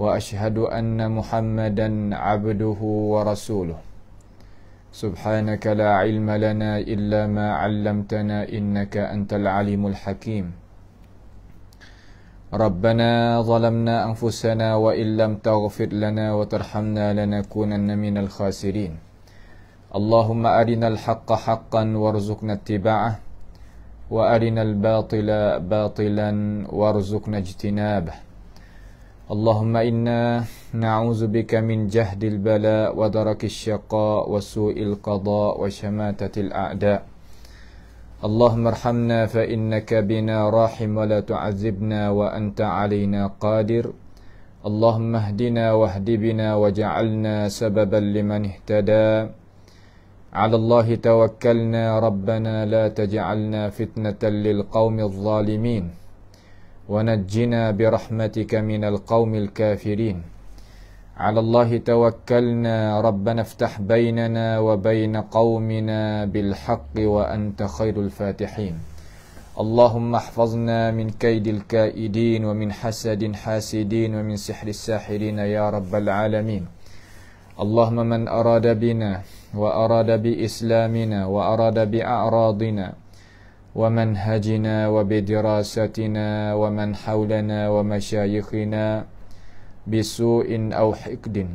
واشهد ان محمدا عبده ورسوله سبحانك لا علم لنا الا ما علمتنا انك انت العليم الحكيم ربنا ظلمنا انفسنا وان لم تغفر لنا وترحمنا لنكونن من الخاسرين اللهم ارنا الحق حقا وارزقنا اتباعه وارنا الباطل باطلا وارزقنا اجتنابه اللهم إنا نعوذ بك من جهد البلاء ودرك الشقاء وسوء القضاء وشماتة الأعداء اللهم ارحمنا فإنك بنا راحم ولا تعذبنا وأنت علينا قادر اللهم اهدنا واهد بنا وجعلنا سببا لمن اهتدى على الله توكلنا ربنا لا تجعلنا فتنة للقوم الظالمين ونجنا برحمتك من القوم الكافرين على الله توكلنا ربنا افتح بيننا وبين قومنا بالحق وأنت خير الفاتحين اللهم احفظنا من كيد الكائدين ومن حسد حاسدين ومن سحر الساحرين يا رب العالمين اللهم من أراد بنا وأراد بإسلامنا وأراد بأعراضنا ومنهجنا وبدراستنا ومن حولنا ومشايخنا بسوء أو حقد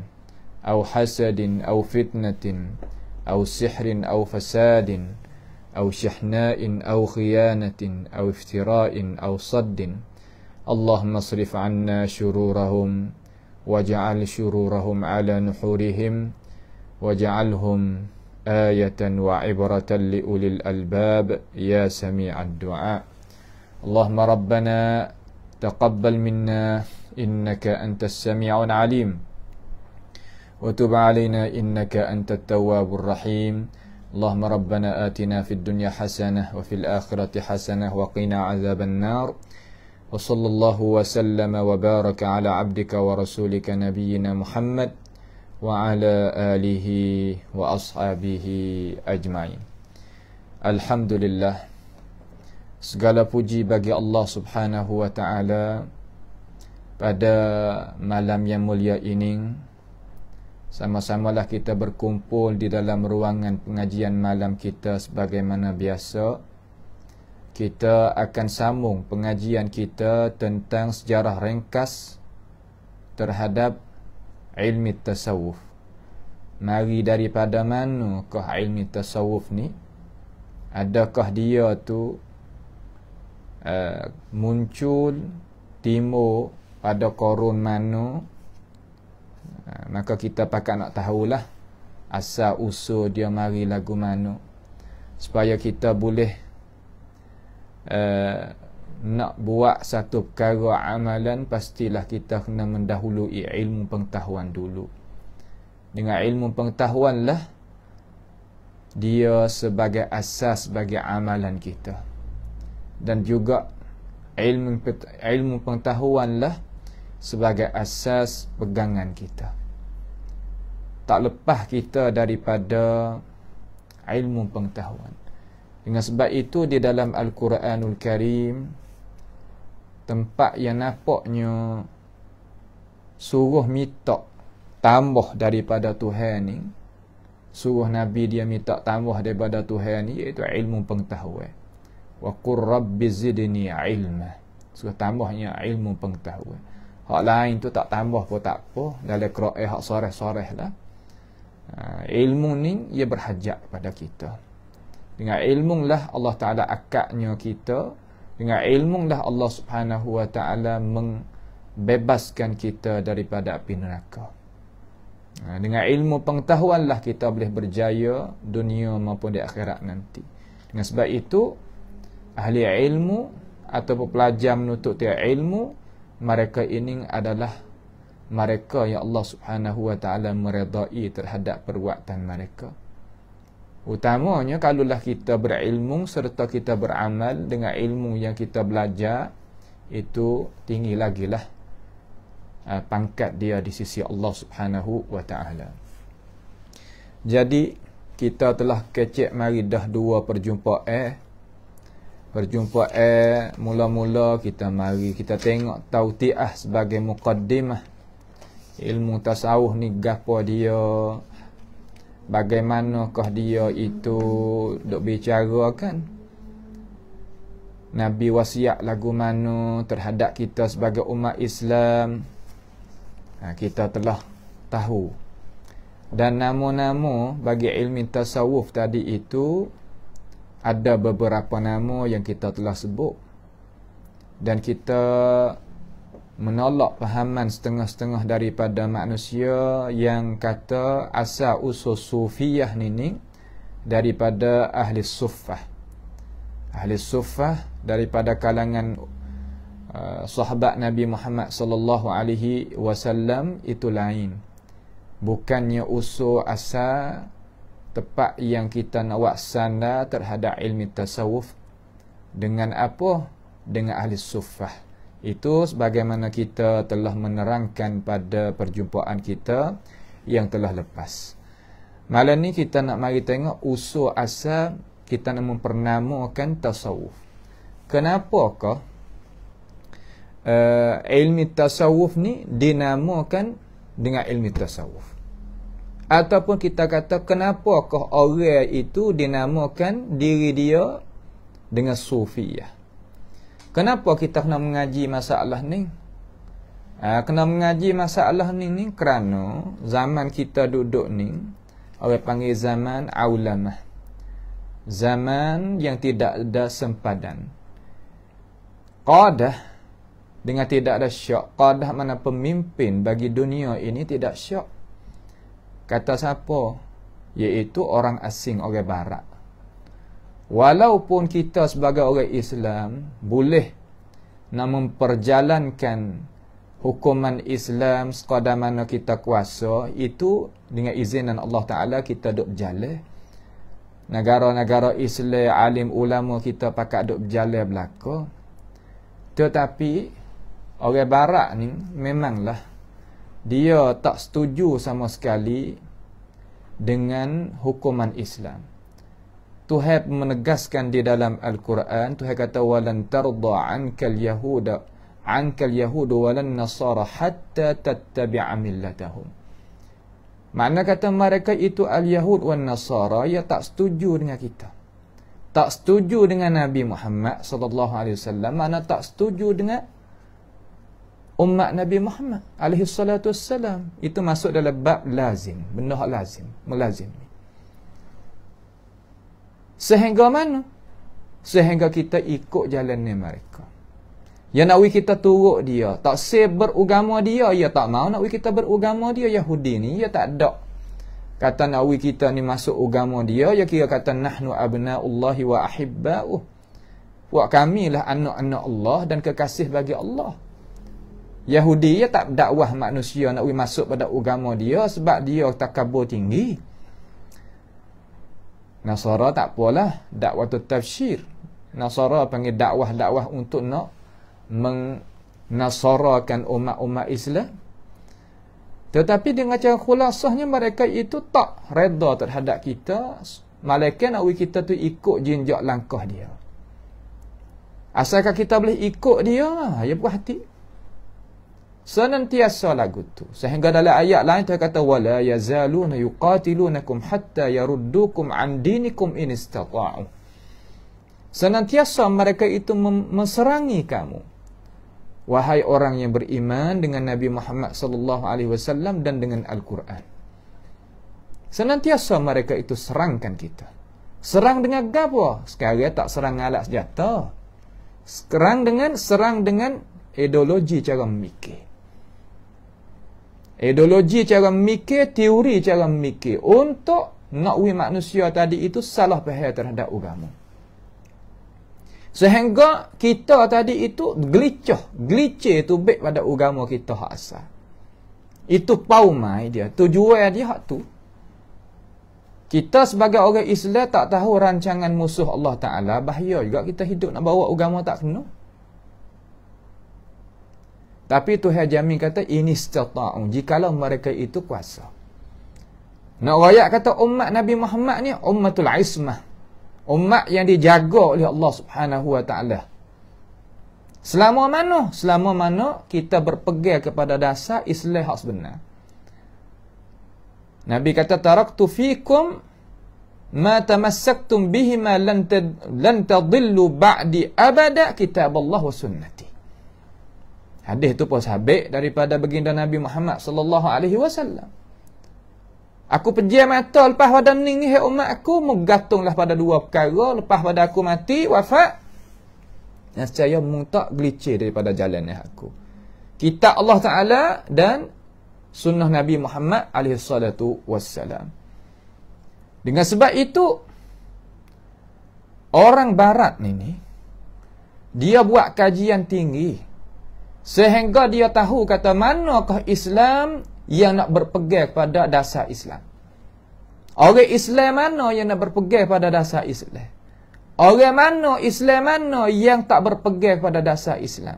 أو حسد أو فتنة أو سحر أو فساد أو شحناء أو خيانة أو افتراء أو صد اللهم اصرف عنا شرورهم واجعل شرورهم على نحورهم واجعلهم آية وعبرة لأولي الألباب يا سميع الدعاء اللهم ربنا تقبل منا إنك أنت السميع العليم وتب علينا إنك أنت التواب الرحيم اللهم ربنا آتنا في الدنيا حسنة وفي الآخرة حسنة وقنا عذاب النار وصلى الله وسلم وبارك على عبدك ورسولك نبينا محمد wa ala alihi wa ashabihi ajmain. Alhamdulillah. Segala puji bagi Allah Subhanahu wa taala pada malam yang mulia ini. Sama-samalah kita berkumpul di dalam ruangan pengajian malam kita sebagaimana biasa. Kita akan sambung pengajian kita tentang sejarah ringkas terhadap ilmi tasawuf mari daripada mana kah ilmi tasawuf ni adakah dia tu uh, muncul timur pada korun mana uh, eh, maka kita pakai nak tahulah asal usul dia mari lagu mana supaya kita boleh eh, nak buat satu perkara amalan pastilah kita kena mendahului ilmu pengetahuan dulu dengan ilmu pengetahuan lah dia sebagai asas bagi amalan kita dan juga ilmu ilmu pengetahuan lah sebagai asas pegangan kita tak lepas kita daripada ilmu pengetahuan dengan sebab itu di dalam Al-Quranul Karim tempat yang nampaknya suruh minta tambah daripada Tuhan ni suruh nabi dia minta tambah daripada Tuhan ni iaitu ilmu pengetahuan wa qur rabbi zidni ilma suruh tambahnya ilmu pengetahuan hak lain tu tak tambah pun tak apa dalam eh, hak soreh-soreh lah uh, ilmu ni ia berhajat kepada kita dengan ilmu lah Allah Ta'ala akadnya kita dengan ilmu lah Allah Subhanahu Wa Taala membebaskan kita daripada api neraka. Ha, dengan ilmu pengetahuan lah kita boleh berjaya dunia maupun di akhirat nanti. Dengan sebab itu, ahli ilmu atau pelajar menutup tiap ilmu, mereka ini adalah mereka yang Allah subhanahu wa ta'ala meredai terhadap perbuatan mereka. Utamanya kalaulah kita berilmu serta kita beramal dengan ilmu yang kita belajar itu tinggi lagi lah uh, pangkat dia di sisi Allah Subhanahu wa taala. Jadi kita telah kecek mari dah dua perjumpaan. Perjumpaan mula-mula kita mari kita tengok tautiah sebagai muqaddimah ilmu tasawuf ni gapo dia bagaimanakah dia itu dok bicara kan Nabi wasiat lagu mana terhadap kita sebagai umat Islam ha, kita telah tahu dan nama-nama bagi ilmu tasawuf tadi itu ada beberapa nama yang kita telah sebut dan kita menolak pahaman setengah-setengah daripada manusia yang kata asa usul sufiyah ni daripada ahli sufah ahli sufah daripada kalangan uh, sahabat Nabi Muhammad sallallahu alaihi wasallam itu lain bukannya usul asa tepat yang kita nak waksana terhadap ilmu tasawuf dengan apa dengan ahli sufah itu sebagaimana kita telah menerangkan pada perjumpaan kita yang telah lepas. Malam ni kita nak mari tengok usul asal kita nak mempernamakan tasawuf. Kenapakah uh, eh, ilmu tasawuf ni dinamakan dengan ilmu tasawuf? Ataupun kita kata kenapakah orang itu dinamakan diri dia dengan sufiyah? Kenapa kita kena mengaji masalah ni? Ha, kena mengaji masalah ni ni kerana zaman kita duduk ni orang panggil zaman aulamah. Zaman yang tidak ada sempadan. Qadah dengan tidak ada syak. Qadah mana pemimpin bagi dunia ini tidak syak. Kata siapa? Iaitu orang asing, orang barat walaupun kita sebagai orang Islam boleh nak memperjalankan hukuman Islam sekadar mana kita kuasa itu dengan izin dan Allah Ta'ala kita duduk berjalan negara-negara Islam alim ulama kita pakat duduk berjalan belaka tetapi orang barat ni memanglah dia tak setuju sama sekali dengan hukuman Islam Tuhan menegaskan di dalam Al-Quran Tuhan kata walan tarda anka al-yahuda anka al-yahudu walan nasara hatta tattabi'a millatahum Makna kata mereka itu al-yahud wan nasara ya tak setuju dengan kita tak setuju dengan Nabi Muhammad sallallahu alaihi wasallam mana tak setuju dengan umat Nabi Muhammad alaihi salatu wasallam itu masuk dalam bab lazim benda lazim melazim Sehingga mana? Sehingga kita ikut jalan ni mereka. Yang nak kita turut dia. Tak si berugama dia. Ya tak mau nak kita berugama dia. Yahudi ni. Ya tak ada. Kata Nawi kita ni masuk agama dia. Ya kira kata, Nahnu Allahi wa ahibba'uh. Buat kami lah anak-anak Allah dan kekasih bagi Allah. Yahudi ya tak dakwah manusia nak masuk pada agama dia sebab dia tak takabur tinggi. Nasara tak apalah dakwah tu tafsir. Nasara panggil dakwah-dakwah untuk nak menasarakan umat-umat Islam. Tetapi dengan cara khulasahnya mereka itu tak reda terhadap kita. Malaikat nak kita tu ikut jinjak langkah dia. Asalkan kita boleh ikut dia, ha, ya buat hati senantiasa lagu tu sehingga dalam ayat lain dia kata wala yazaluna yuqatilunakum hatta yaruddukum an dinikum in istata'u senantiasa mereka itu mem- kamu wahai orang yang beriman dengan Nabi Muhammad sallallahu alaihi wasallam dan dengan Al-Quran senantiasa mereka itu serangkan kita serang dengan gapo sekali tak serang alat senjata serang dengan serang dengan ideologi cara mikir ideologi cara memikir, teori cara memikir untuk ngakui manusia tadi itu salah faham terhadap agama. Sehingga kita tadi itu gelicah, gelicah itu baik pada agama kita hak asal. Itu paumai dia, tujuan dia hak tu. Kita sebagai orang Islam tak tahu rancangan musuh Allah Ta'ala, bahaya juga kita hidup nak bawa agama tak penuh. Tapi Tuhan Jamin kata ini istata'u jikalau mereka itu kuasa. Nak rakyat kata umat Nabi Muhammad ni ummatul ismah. Umat yang dijaga oleh Allah Subhanahu Wa Taala. Selama mana? Selama mana kita berpegang kepada dasar Islam hak sebenar. Nabi kata taraktu fikum ma tamassaktum bihi ma lan lan tadillu ba'di abada kitab Allah wa sunnati. Hadis tu pun sabik daripada baginda Nabi Muhammad sallallahu alaihi wasallam. Aku pejam mata lepas pada ning ni umat aku menggantunglah pada dua perkara lepas pada aku mati wafat nescaya muntak gelicir daripada jalan aku. Kita Allah Taala dan sunnah Nabi Muhammad alaihi salatu wasallam. Dengan sebab itu orang barat ni ni dia buat kajian tinggi Sehingga dia tahu kata manakah Islam yang nak berpegang pada dasar Islam. Orang Islam mana yang nak berpegang pada dasar Islam? Orang mana Islam mana yang tak berpegang pada dasar Islam?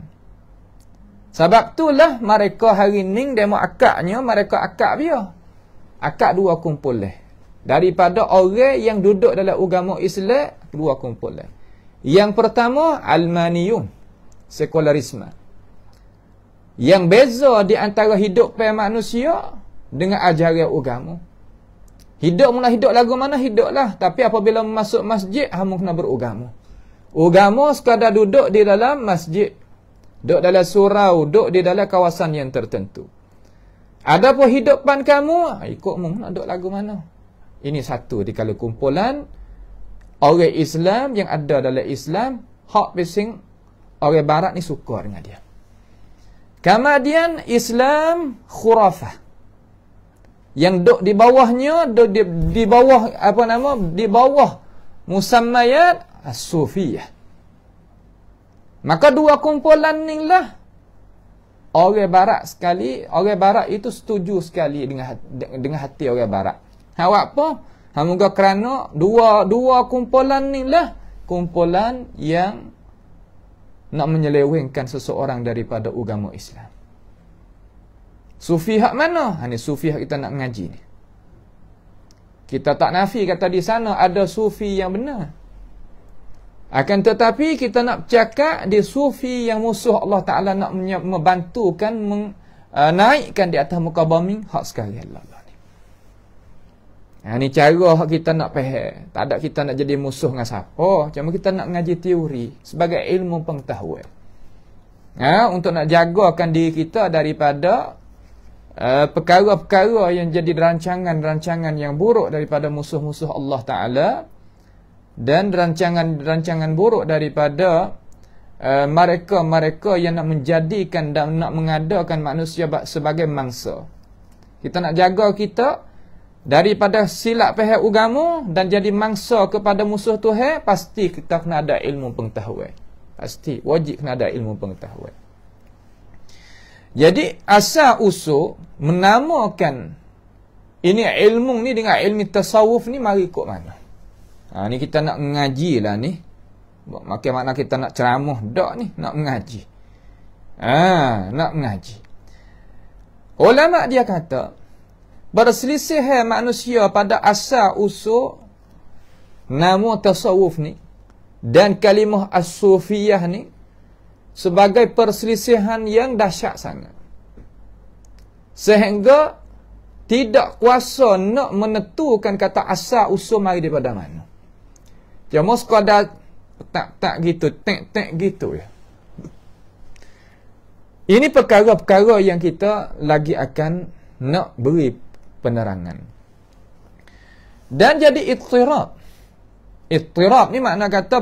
Sebab itulah mereka hari ni demo akaknya mereka akak dia. Akak dua kumpul leh. Daripada orang yang duduk dalam agama Islam dua kumpul leh. Yang pertama Almaniyun sekularisme. Yang beza di antara hidup pe manusia dengan ajaran agama. Hidup mula hidup lagu mana hiduplah tapi apabila masuk masjid kamu ah, kena beragama. Agama sekadar duduk di dalam masjid. Duduk dalam surau, duduk di dalam kawasan yang tertentu. Ada Adapun hidupan kamu, ah, ikut mu nak duduk lagu mana. Ini satu di kalau kumpulan orang Islam yang ada dalam Islam, hak pising orang barat ni suka dengan dia. Kemudian Islam khurafah. Yang duk di bawahnya, duk di, di bawah apa nama? Di bawah musammayat as-sufiyah. Maka dua kumpulan ni lah orang barat sekali, orang barat itu setuju sekali dengan hati, dengan hati orang barat. Hak apa? Ha moga kerana dua dua kumpulan ni lah kumpulan yang nak menyelewengkan seseorang daripada agama Islam. Sufi hak mana? Ha ni sufi hak kita nak mengaji ni. Kita tak nafi kata di sana ada sufi yang benar. Akan tetapi kita nak cakap di sufi yang musuh Allah Taala nak membantukan meng, uh, naikkan di atas muka bumi hak sekali Allah. Ha, ni cara kita nak faham. Tak ada kita nak jadi musuh dengan siapa. Cuma kita nak ngaji teori sebagai ilmu pengetahuan. Ha, untuk nak akan diri kita daripada eh, perkara-perkara uh, yang jadi rancangan-rancangan yang buruk daripada musuh-musuh Allah Ta'ala dan rancangan-rancangan buruk daripada eh, mereka-mereka uh, yang nak menjadikan dan nak mengadakan manusia sebagai mangsa. Kita nak jaga kita, daripada silap faham agama dan jadi mangsa kepada musuh Tuhan pasti kita kena ada ilmu pengetahuan pasti wajib kena ada ilmu pengetahuan jadi asal usul menamakan ini ilmu ni dengan ilmu tasawuf ni mari ikut mana ha, ni kita nak mengaji lah ni Maka makna kita nak ceramah dak ni nak mengaji ha, nak mengaji ulama dia kata berselisih eh, manusia pada asal usul nama tasawuf ni dan kalimah as-sufiyah ni sebagai perselisihan yang dahsyat sangat sehingga tidak kuasa nak menentukan kata asal usul mari daripada mana cuma sekadar tak-tak gitu, tek-tek gitu ya. Ini perkara-perkara yang kita lagi akan nak beri penerangan. Dan jadi ittirab. Ittirab ni makna kata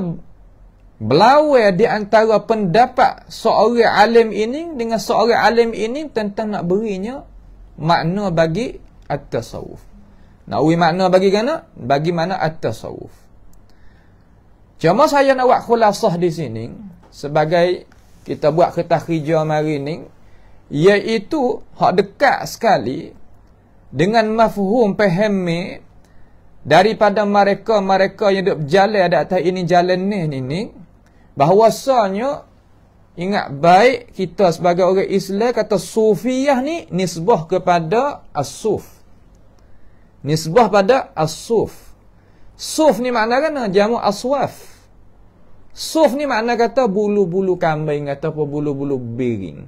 belawa di antara pendapat seorang alim ini dengan seorang alim ini tentang nak berinya makna bagi at-tasawuf. Nak ui makna bagi kena? Bagi mana at-tasawuf. Cuma saya nak buat khulasah di sini sebagai kita buat kertas hijau mari ni iaitu hak dekat sekali dengan mafhum pahami daripada mereka-mereka yang duduk berjalan di atas ini jalan ni ini bahawasanya ingat baik kita sebagai orang Islam kata sufiyah ni nisbah kepada as-suf nisbah pada as-suf suf ni makna kan jamu aswaf suf ni makna kata bulu-bulu kambing atau bulu-bulu biring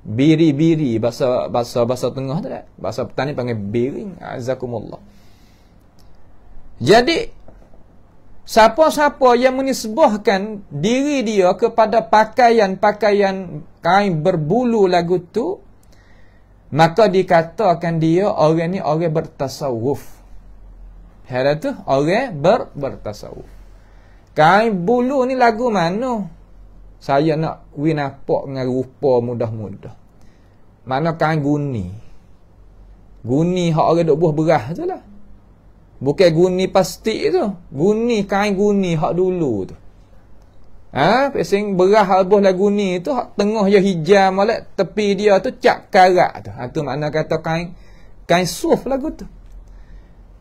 biri-biri bahasa bahasa bahasa tengah tak? Bahasa petani panggil biring azakumullah. Jadi siapa-siapa yang menisbahkan diri dia kepada pakaian-pakaian kain berbulu lagu tu maka dikatakan dia orang ni orang bertasawuf. Hera tu orang ber bertasawuf. Kain bulu ni lagu mana? saya nak we nampak dengan rupa mudah-mudah. Mana kan guni? Guni hak orang duk buah berah, tu lah. Bukan guni pasti tu. Guni kain guni hak dulu tu. Ha, pesing beras buah lah guni tu hak tengah je hijau molek tepi dia tu cak karat tu. Ha tu makna kata kain kain suf lagu tu.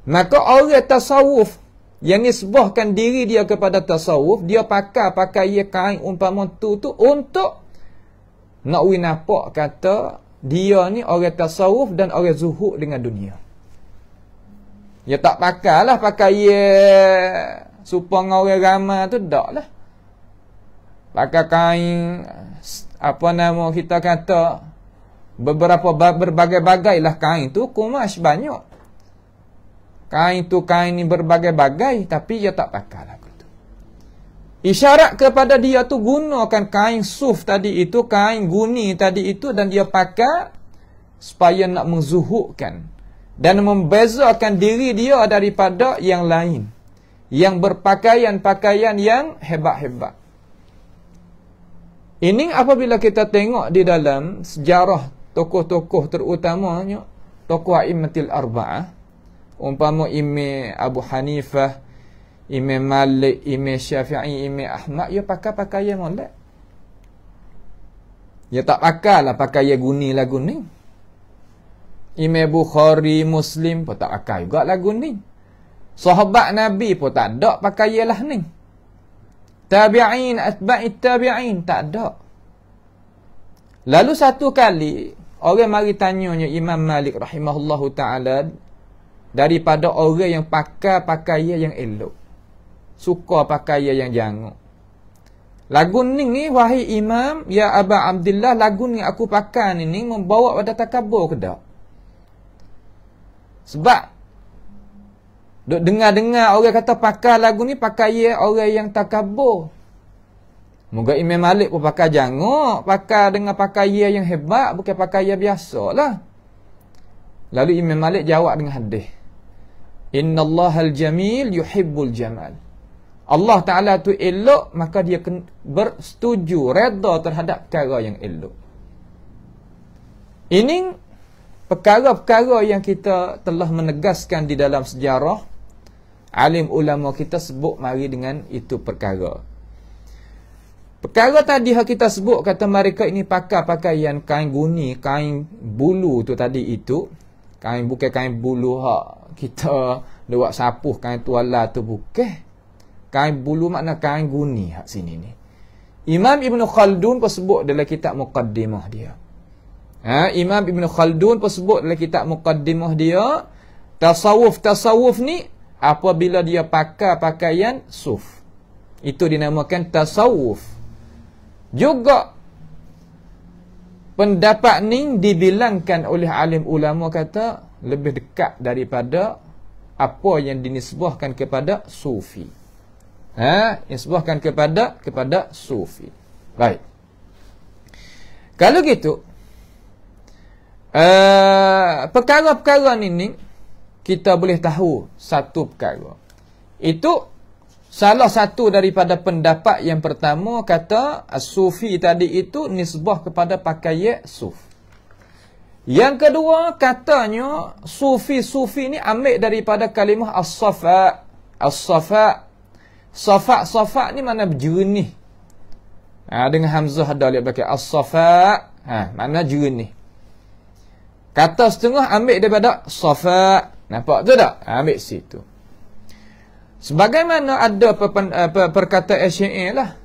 Maka orang tasawuf yang nisbahkan diri dia kepada tasawuf, dia pakai pakai ia kain umpama tu tu untuk nak winapak kata dia ni orang tasawuf dan orang zuhud dengan dunia. Dia ya tak pakailah pakai ia supaya orang ramai tu tak lah. Pakai kain apa nama kita kata beberapa berbagai-bagailah kain tu kumas banyak. Kain tu kain ni berbagai-bagai tapi dia tak pakai lah tu. Isyarat kepada dia tu gunakan kain suf tadi itu, kain guni tadi itu dan dia pakai supaya nak menzuhukkan dan membezakan diri dia daripada yang lain. Yang berpakaian-pakaian yang hebat-hebat. Ini apabila kita tengok di dalam sejarah tokoh-tokoh terutamanya tokoh Imatil Arba'ah umpama imam Abu Hanifah imam Malik imam Syafi'i imam Ahmad ya pakai pakaian molek ya tak pakai lah pakaian guni lagu ni imam Bukhari Muslim pun tak pakai juga lagu ni sahabat Nabi pun tak ada pakaian lah ni tabi'in atba'it tabi'in tak ada lalu satu kali orang mari tanyanya Imam Malik rahimahullahu ta'ala daripada orang yang pakai pakaian yang elok suka pakaian yang janguk lagu ni ni wahai imam ya aba abdillah lagu ni aku pakai ni membawa pada takabur ke tak sebab duk dengar-dengar orang kata pakai lagu ni pakaian orang yang takabur Moga Imam Malik pun pakai janguk, pakai dengan pakaian yang hebat, bukan pakaian biasa lah. Lalu Imam Malik jawab dengan hadis. Inna Allah al Jamil yuhibbul jamal. Allah Ta'ala tu elok, maka dia bersetuju, reda terhadap perkara yang elok. Ini perkara-perkara yang kita telah menegaskan di dalam sejarah. Alim ulama kita sebut mari dengan itu perkara. Perkara tadi yang kita sebut, kata mereka ini pakai pakaian kain guni, kain bulu tu tadi itu. Kain bukan kain bulu hak kita lewat sapuh kain tuala tu bukeh. Kain bulu makna kain guni hak sini ni. Imam Ibn Khaldun pun sebut dalam kitab Muqaddimah dia. Ha, Imam Ibn Khaldun pun sebut dalam kitab Muqaddimah dia. Tasawuf-tasawuf ni apabila dia pakai pakaian suf. Itu dinamakan tasawuf. Juga pendapat ni dibilangkan oleh alim ulama kata lebih dekat daripada apa yang dinisbahkan kepada sufi. Ha, nisbahkan kepada kepada sufi. Baik. Kalau gitu eh, perkara-perkara uh, ni ni kita boleh tahu satu perkara. Itu salah satu daripada pendapat yang pertama kata eh, sufi tadi itu nisbah kepada pakaian Suf. Yang kedua, katanya sufi-sufi ni ambil daripada kalimah as-safa. As-safa. Safa, safa ni mana jernih. Ha, dengan hamzah ada lihat belakang as-safa. Ha, mana jernih. Kata setengah ambil daripada safa. Nampak tu tak? Ha, ambil situ. Sebagaimana ada per per eh, per perkataan syi'i lah.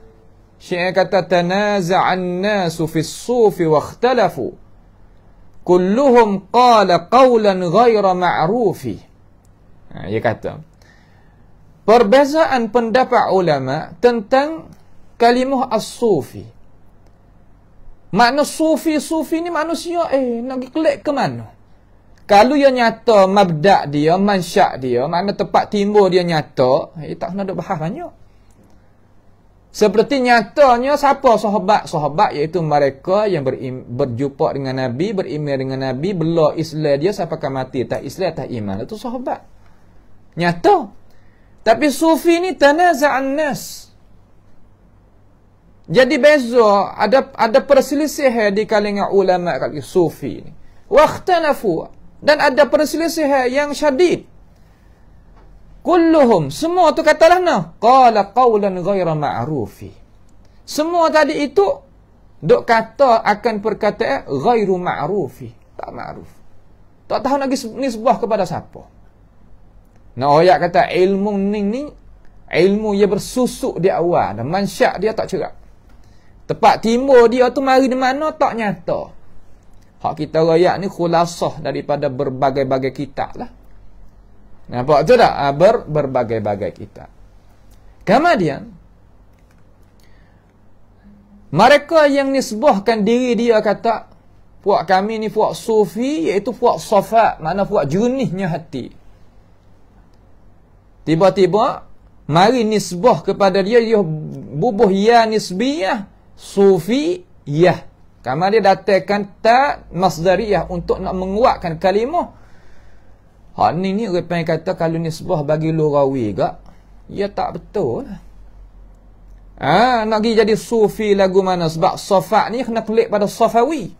Syi'i kata tanaza'an nasu fi sufi wa ikhtalafu kulluhum qala qawlan ghaira ma'rufi ha, dia kata perbezaan pendapat ulama tentang kalimah as-sufi makna sufi sufi ni manusia eh nak pergi kelik ke mana kalau yang nyata mabda dia, mansyak dia, makna tempat timbul dia nyata, eh, tak kena duk bahas banyak. Seperti nyatanya siapa sahabat? Sahabat iaitu mereka yang berjumpa dengan Nabi, berimel dengan Nabi, bela Islam dia siapa akan mati. Tak Islam, tak iman. Itu sahabat. Nyata. Tapi sufi ni tanaza'an nas. Jadi beza ada ada perselisihan di kalangan ulama kalangan sufi ni. Wa dan ada perselisihan yang syadid kulluhum semua tu katalah nah qala qaulan ghaira ma'rufi semua tadi itu dok kata akan perkataan ghairu ma'rufi tak ma'ruf tak tahu nak ni nisbah kepada siapa nak oyak kata ilmu ni ni ilmu ia bersusuk di awal dan mansyak dia tak cerak tempat timur dia tu mari di mana tak nyata hak kita royak ni khulasah daripada berbagai-bagai kitab lah Nampak tu tak? Ah, ber, berbagai-bagai kita. Kemudian, mereka yang nisbahkan diri dia kata, puak kami ni puak sufi, iaitu puak sofa, makna puak jernihnya hati. Tiba-tiba, mari nisbah kepada dia, dia bubuh ya nisbiyah, sufi, yah. Kemudian dia datangkan tak masdariah untuk nak menguatkan kalimah, Ha ni ni orang kata kalau ni sebuah bagi lorawi ke, ya tak betul. Ha nak pergi jadi sufi lagu mana sebab Safa ni kena klik pada Safawi.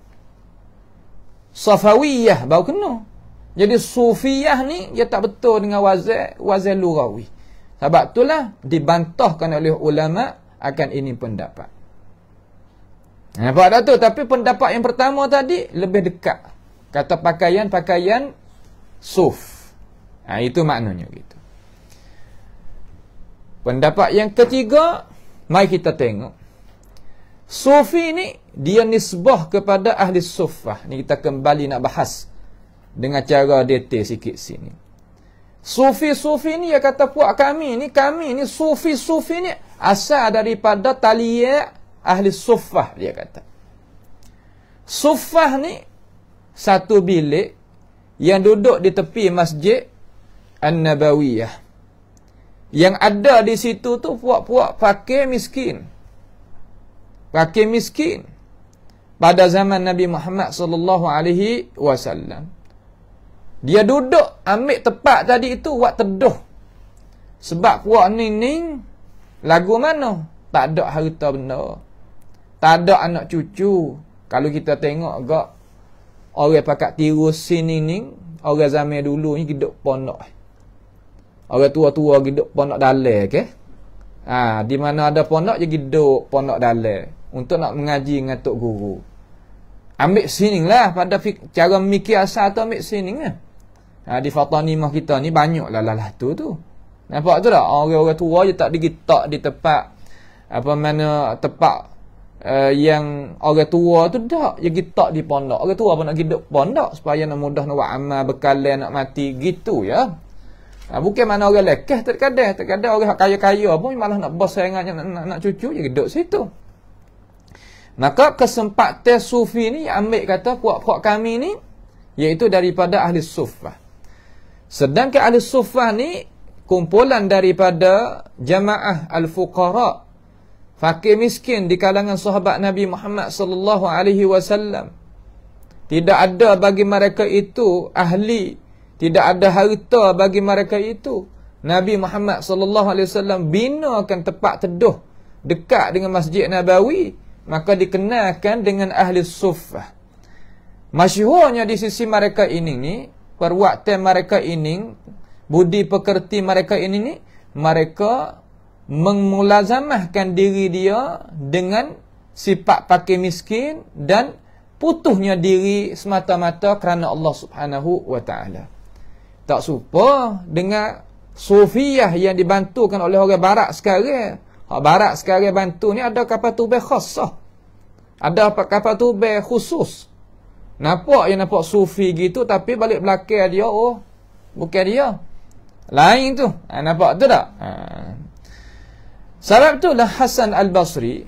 Safawiyah baru kena. Jadi sufiyah ni ya tak betul dengan wazir wazir lorawi. Sebab itulah dibantahkan oleh ulama akan ini pendapat. Nampak tak tu? Tapi pendapat yang pertama tadi lebih dekat. Kata pakaian-pakaian suf. Ha, itu maknanya gitu. Pendapat yang ketiga, mari kita tengok. Sufi ni dia nisbah kepada ahli sufah. Ni kita kembali nak bahas dengan cara detail sikit sini. Sufi-sufi ni ya kata puak kami ni, kami ni sufi-sufi ni asal daripada taliyah ahli sufah dia kata. Sufah ni satu bilik yang duduk di tepi masjid An-Nabawiyah. Yang ada di situ tu puak-puak fakir miskin. Fakir miskin pada zaman Nabi Muhammad sallallahu alaihi wasallam. Dia duduk ambil tepat tadi itu buat teduh. Sebab puak ning-ning lagu mana? Tak ada harta benda. Tak ada anak cucu. Kalau kita tengok gak orang pakat tiru sini ni orang zaman dulu ni hidup ponok orang tua-tua hidup ponok dalai ke okay? ha, di mana ada ponok je hidup ponok dalai untuk nak mengaji dengan tok guru ambil sini lah pada cara mikir asal tu ambil sini lah ha, di fatanimah kita ni banyak lah lah tu tu nampak tu tak orang-orang tua je tak digitak di tempat apa mana tempat uh, yang orang tua tu tak yang kita di pondok orang tua apa nak hidup pondok supaya nak mudah nak buat amal bekalan nak mati gitu ya uh, bukan mana orang lekeh terkadang terkadang orang hak kaya-kaya pun malah nak bos sayangnya nak, nak, nak, cucu ya hidup situ maka kesempatan sufi ni ambil kata puak-puak kami ni iaitu daripada ahli sufah sedangkan ahli sufah ni kumpulan daripada jamaah al-fuqara fakir miskin di kalangan sahabat Nabi Muhammad sallallahu alaihi wasallam. Tidak ada bagi mereka itu ahli, tidak ada harta bagi mereka itu. Nabi Muhammad sallallahu alaihi wasallam bina akan tempat teduh dekat dengan Masjid Nabawi, maka dikenalkan dengan ahli sufah Masyhurnya di sisi mereka ini ni, perwakilan mereka ini, budi pekerti mereka ini ni, mereka mengulazamahkan diri dia dengan sifat pakai miskin dan putuhnya diri semata-mata kerana Allah Subhanahu wa taala. Tak serupa dengan sufiah yang dibantukan oleh orang barat sekarang. orang ha, barat sekarang bantu ni ada kapal tubuh khasah. Ada kapal tubuh khusus. Nampak yang nampak sufi gitu tapi balik belakang dia oh bukan dia. Lain tu. Ha, nampak tu tak? Ha. Sebab tu lah Hasan Al-Basri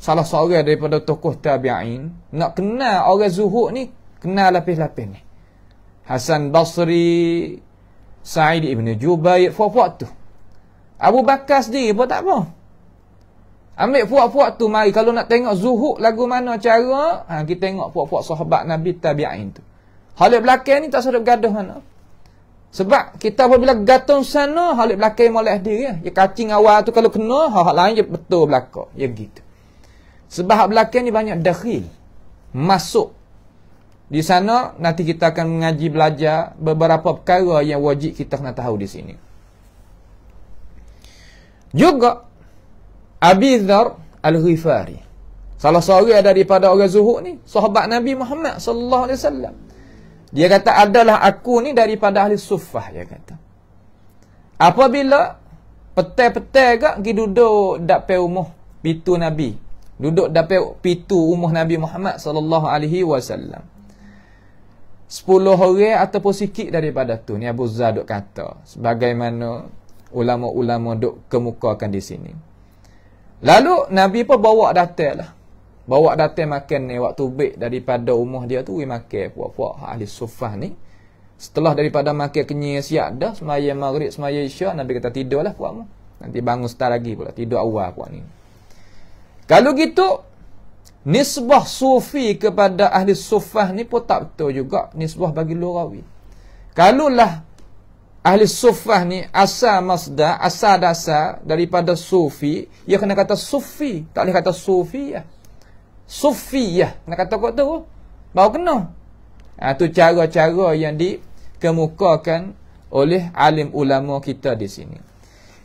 Salah seorang daripada tokoh tabi'in Nak kenal orang zuhuk ni Kenal lapis-lapis ni Hasan Basri Sa'id Ibn Jubayr Fuak-fuak tu Abu Bakar sendiri pun tak apa Ambil puak-puak tu mari Kalau nak tengok zuhuk lagu mana cara ha, Kita tengok puak-puak sahabat Nabi tabi'in tu Halil belakang ni tak sedap gaduh mana sebab kita apabila gatung sana, halik belakang yang boleh dia. Eh. Ya kacing awal tu kalau kena, hal, -hal lain je betul belakang. Ya gitu. Sebab hak belakang ni banyak dahil. Masuk. Di sana, nanti kita akan mengaji belajar beberapa perkara yang wajib kita kena tahu di sini. Juga, Abi Dhar Al-Ghifari. Salah seorang daripada orang zuhud ni, sahabat Nabi Muhammad sallallahu alaihi wasallam. Dia kata adalah aku ni daripada ahli sufah dia kata. Apabila petai-petai ke pergi duduk dapai rumah pitu Nabi. Duduk dapai pitu umuh Nabi Muhammad sallallahu alaihi wasallam. 10 orang ataupun sikit daripada tu ni Abu Zar duk kata sebagaimana ulama-ulama duk kemukakan di sini. Lalu Nabi pun bawa datanglah. lah bawa datang makan ni waktu baik daripada umur dia tu we makan puak-puak ahli sufah ni setelah daripada makan kenyir siap dah semayang maghrib semayang isya nabi kata tidurlah puak mu nanti bangun start lagi pula tidur awal puak ni kalau gitu nisbah sufi kepada ahli sufah ni pun tak betul juga nisbah bagi lurawi kalau lah ahli sufah ni asal masdar asal dasar daripada sufi ia kena kata sufi tak boleh kata sufi lah ya. Sufi ya nak kata kot tu baru kena ha, tu cara-cara yang dikemukakan oleh alim ulama kita di sini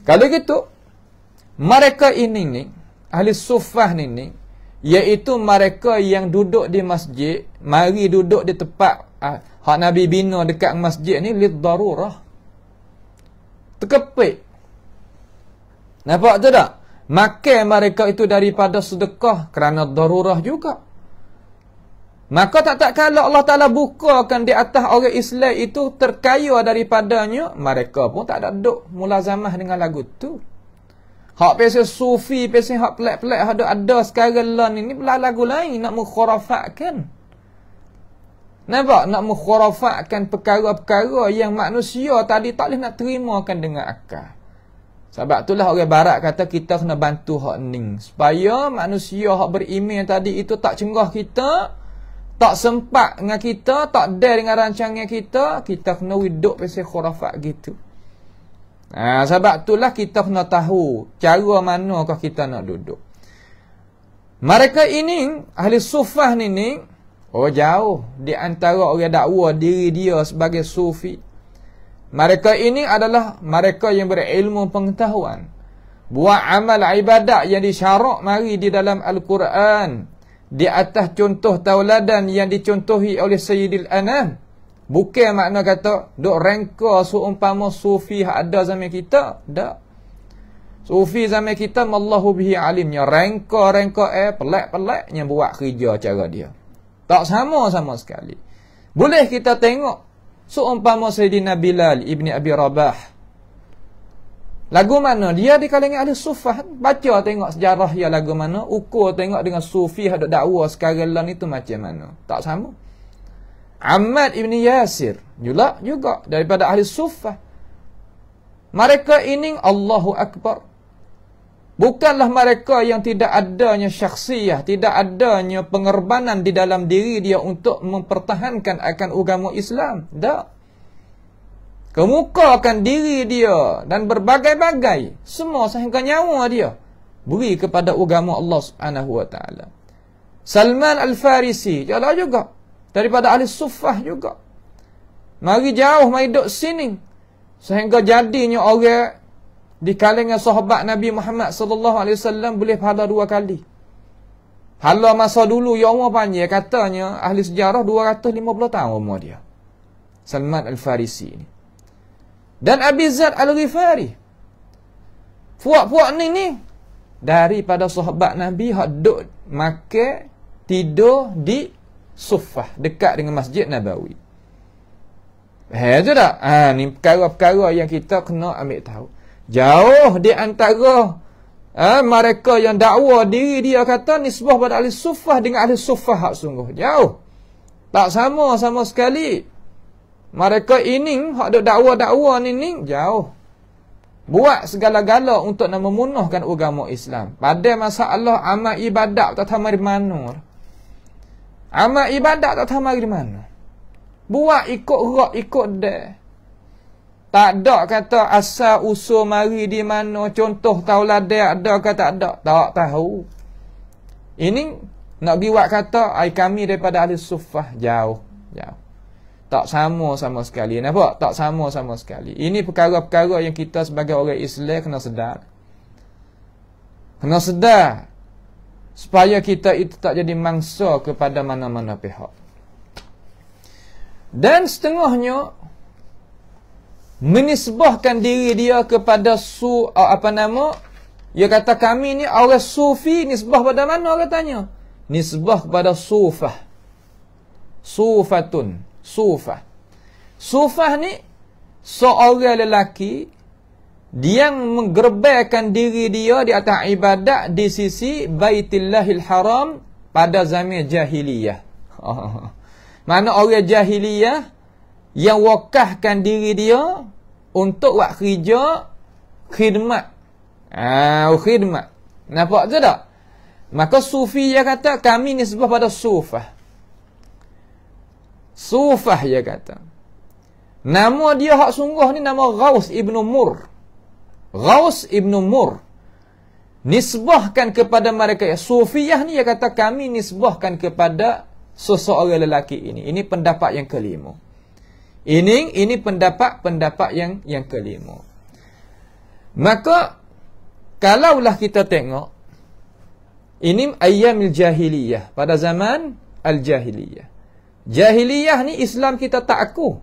kalau gitu mereka ini ni ahli sufah ni ni iaitu mereka yang duduk di masjid mari duduk di tempat ha, hak nabi bina dekat masjid ni li darurah terkepit nampak tu tak Maka mereka itu daripada sedekah kerana darurah juga. Maka tak tak kalau Allah Ta'ala bukakan di atas orang Islam itu terkaya daripadanya, mereka pun tak ada mula mulazamah dengan lagu tu. Hak pesi sufi, pesi hak pelik-pelik, hak ada sekarang lah ni, ni pula lagu lain nak mengkhurafakkan. Nampak? Nak mengkhurafakkan perkara-perkara yang manusia tadi tak boleh nak terimakan dengan akal. Sebab itulah orang barat kata kita kena bantu hak ni supaya manusia hak beriman tadi itu tak cengah kita tak sempat dengan kita tak dah dengan rancangan kita kita kena widuk pasal khurafat gitu. Ha, sebab itulah kita kena tahu cara manakah kita nak duduk. Mereka ini ahli sufah ni ni oh jauh di antara orang dakwa diri dia sebagai sufi. Mereka ini adalah mereka yang berilmu pengetahuan Buat amal ibadat yang disyarak mari di dalam Al-Quran Di atas contoh tauladan yang dicontohi oleh Sayyidil Anam Bukan makna kata Duk rengka seumpama sufi ada zaman kita Tak Sufi zaman kita Allahu bihi alimnya Rengka-rengka eh pelak-pelaknya buat kerja cara dia Tak sama-sama sekali Boleh kita tengok Seumpama so, Sayyidina Bilal Ibni Abi Rabah Lagu mana? Dia di kalangan ahli sufah Baca tengok sejarah ya lagu mana Ukur tengok dengan sufi Ada dakwa sekarang lah itu macam mana Tak sama Ahmad Ibni Yasir Jula juga Daripada ahli sufah Mereka ini Allahu Akbar Bukanlah mereka yang tidak adanya syaksiyah, tidak adanya pengorbanan di dalam diri dia untuk mempertahankan akan agama Islam. Tak. Kemukakan diri dia dan berbagai-bagai semua sehingga nyawa dia beri kepada agama Allah Subhanahu Salman Al-Farisi, jalan juga. Daripada ahli sufah juga. Mari jauh, mari duduk sini. Sehingga jadinya orang di kalangan sahabat Nabi Muhammad sallallahu alaihi wasallam boleh pahala dua kali. Hala masa dulu ya umur panjang katanya ahli sejarah 250 tahun umur dia. Salman Al-Farisi ni. Dan Abi Zar Al-Ghifari. Puak-puak ni ni daripada sahabat Nabi hak duk makan tidur di Sufah dekat dengan Masjid Nabawi. Hei tu tak? Ha, ni perkara-perkara yang kita kena ambil tahu jauh di antara eh, mereka yang dakwa diri dia kata nisbah pada ahli sufah dengan ahli sufah hak sungguh jauh tak sama sama sekali mereka ini hak dok dakwa-dakwa ni ni jauh buat segala-gala untuk nak memunuhkan agama Islam pada masa Allah amal ibadat tak tahu mari mana amal ibadat tak tahu mari mana buat ikut rak ikut dah tak ada kata asal usul mari di mana contoh taulah dia ada ke tak ada. Tak tahu. Ini nak pergi buat kata ai kami daripada ahli sufah jauh. Jauh. Tak sama sama sekali. Nampak Tak sama sama sekali. Ini perkara-perkara yang kita sebagai orang Islam kena sedar. Kena sedar. Supaya kita itu tak jadi mangsa kepada mana-mana pihak. Dan setengahnya, menisbahkan diri dia kepada su apa nama dia kata kami ni orang sufi nisbah pada mana katanya nisbah kepada sufah sufatun sufah sufah ni seorang lelaki dia menggerbekan diri dia di atas ibadat di sisi baitillahil haram pada zaman jahiliyah mana orang jahiliyah yang wakahkan diri dia untuk buat kerja khidmat. Ah, uh, khidmat. Nampak tu tak? Maka sufi dia kata kami ni sebab pada sufah. Sufah dia kata. Nama dia hak sungguh ni nama Ghaus Ibn Mur. Ghaus Ibn Mur. Nisbahkan kepada mereka ya, Sufiyah ni dia kata kami nisbahkan kepada seseorang lelaki ini. Ini pendapat yang kelima. Ini ini pendapat-pendapat yang yang kelima. Maka kalaulah kita tengok ini ayyamil jahiliyah pada zaman al-jahiliyah. Jahiliyah ni Islam kita tak aku.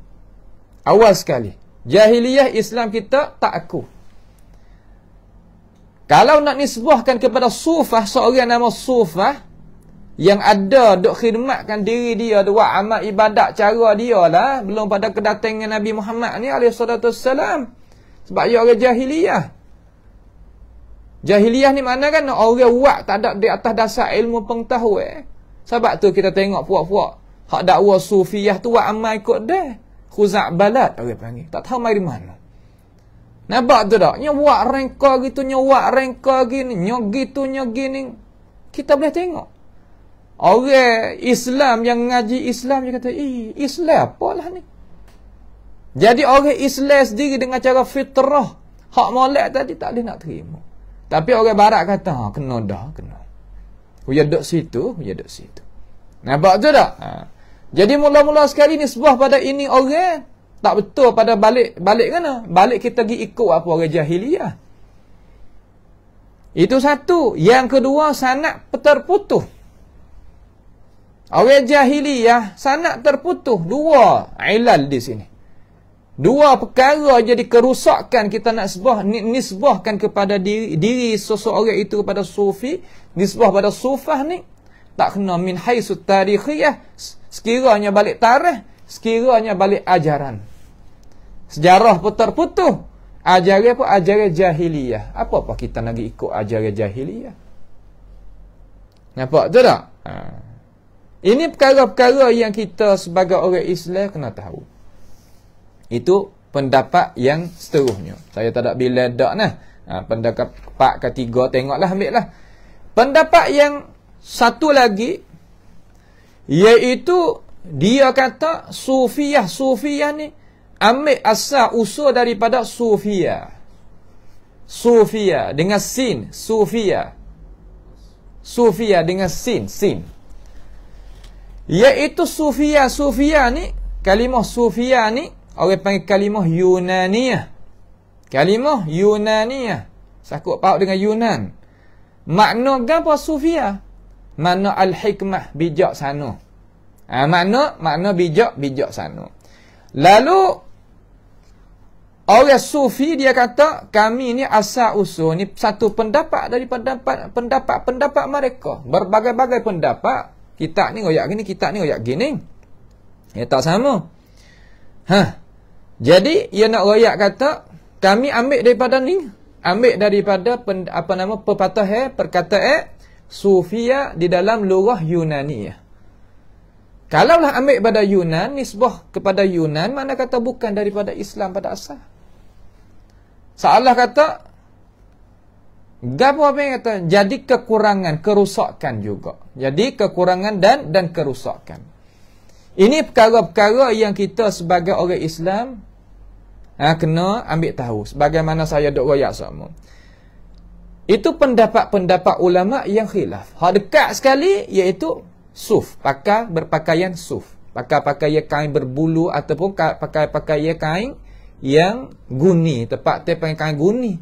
Awal sekali. Jahiliyah Islam kita tak aku. Kalau nak nisbahkan kepada sufah, seorang nama sufah, yang ada duk khidmatkan diri dia tu buat amal ibadat cara dia lah belum pada kedatangan Nabi Muhammad ni alaihi salatu wassalam sebab dia orang jahiliyah jahiliyah ni mana kan orang buat tak ada di atas dasar ilmu pengetahuan sebab tu kita tengok puak-puak hak dakwah sufiah, tu buat amal ikut dia khuzak balat orang panggil tak tahu mari mana nampak tu tak nya buat rengka gitu nya buat rengka gini nya gitu nya gini kita boleh tengok Orang Islam yang ngaji Islam dia kata, "Eh, Islam apalah ni?" Jadi orang Islam sendiri dengan cara fitrah hak molek tadi tak boleh nak terima. Tapi orang barat kata, "Ha, kena dah, kena." Huya dok situ, huya dok situ. Nampak tu tak? Ha. Jadi mula-mula sekali ni sebuah pada ini orang tak betul pada balik balik kena. Balik kita pergi ikut apa orang jahiliah. Itu satu. Yang kedua, sanak terputus. Awil jahiliyah sanak terputus dua ilal di sini. Dua perkara jadi kerusakan kita nak sebah nisbahkan kepada diri, diri seseorang itu kepada sufi, nisbah pada sufah ni tak kena min haisut tarikhiyah sekiranya balik tarikh, sekiranya balik ajaran. Sejarah pun terputus. Ajaran apa? Ajaran jahiliyah. Apa apa kita nak ikut ajaran jahiliyah? Nampak tu tak? Ha. Ini perkara-perkara yang kita sebagai orang Islam kena tahu. Itu pendapat yang seterusnya. Saya tak ada bila dak nah. Ha, pendapat pak ketiga tengoklah ambil lah. Pendapat yang satu lagi iaitu dia kata sufiah sufiah ni ambil asal usul daripada sufia. Sufia dengan sin sufia. Sufia dengan sin sin. Iaitu Sufia Sufia ni Kalimah Sufia ni Orang panggil kalimah Yunaniyah Kalimah Yunaniyah Sakut paut dengan Yunan Makna apa Sufia? Makna Al-Hikmah Bijak sana ha, Makna Makna bijak Bijak sana Lalu Orang Sufi dia kata Kami ni asal usul ni Satu pendapat Dari pendapat Pendapat-pendapat mereka Berbagai-bagai pendapat Kitab ni royak gini, kitab ni royak gini. Ya tak sama. Ha. Jadi ia nak royak kata kami ambil daripada ni, ambil daripada pen, apa nama pepatah eh perkataan eh, Sufia di dalam lurah Yunani ya. Kalaulah ambil pada Yunan, nisbah kepada Yunan, mana kata bukan daripada Islam pada asal. Seolah kata, Gapu apa yang kata, jadi kekurangan, kerusakan juga. Jadi kekurangan dan dan kerusakan. Ini perkara-perkara yang kita sebagai orang Islam ha, kena ambil tahu sebagaimana saya dok royak semua. Itu pendapat-pendapat ulama yang khilaf. Hak dekat sekali iaitu suf, pakai berpakaian suf. Pakai pakaian kain berbulu ataupun pakai pakaian kain yang guni, tepat tepat kain guni.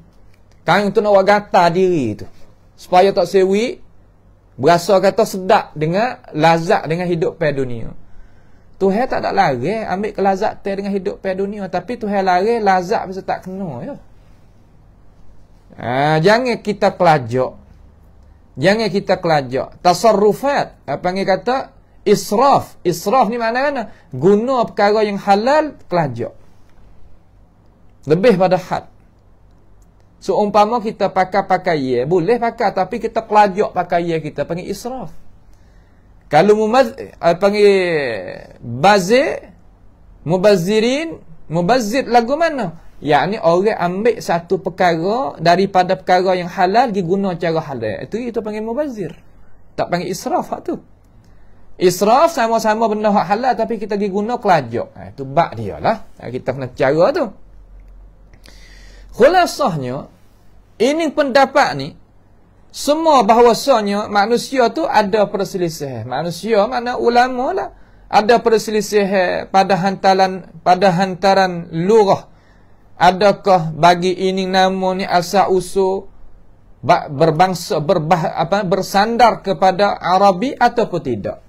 Kain untuk nak gatal diri tu. Supaya tak sewi, Berasa kata sedap dengan lazat dengan hidup pada dunia. Tuhan tak ada lari eh. ambil kelazatan dengan hidup pada dunia. Tapi Tuhan lari lazat pasal tak kena. Ya? Ha, jangan kita kelajok Jangan kita kelajak. Tasarrufat. Apa yang kata? Israf. Israf ni mana mana Guna perkara yang halal, kelajok Lebih pada had. Seumpama so, kita pakai pakai ya boleh pakai tapi kita pakai ya kita panggil israf. Kalau mumaz eh, panggil bazir, mubazirin, mubazir lagu mana? Yakni orang ambil satu perkara daripada perkara yang halal dia guna cara halal. Itu itu panggil mubazir. Tak panggil israf hak tu. Israf sama-sama benda hak halal tapi kita diguna kelajak. Ha, itu bak dia lah. Ha, kita kena cara tu. Khulasahnya, ini pendapat ni, semua bahawasanya manusia tu ada perselisihan Manusia mana ulama lah. Ada perselisihan eh, pada hantaran, pada hantaran lurah. Adakah bagi ini nama ni asal usul berbangsa berbah, apa, bersandar kepada Arabi ataupun tidak?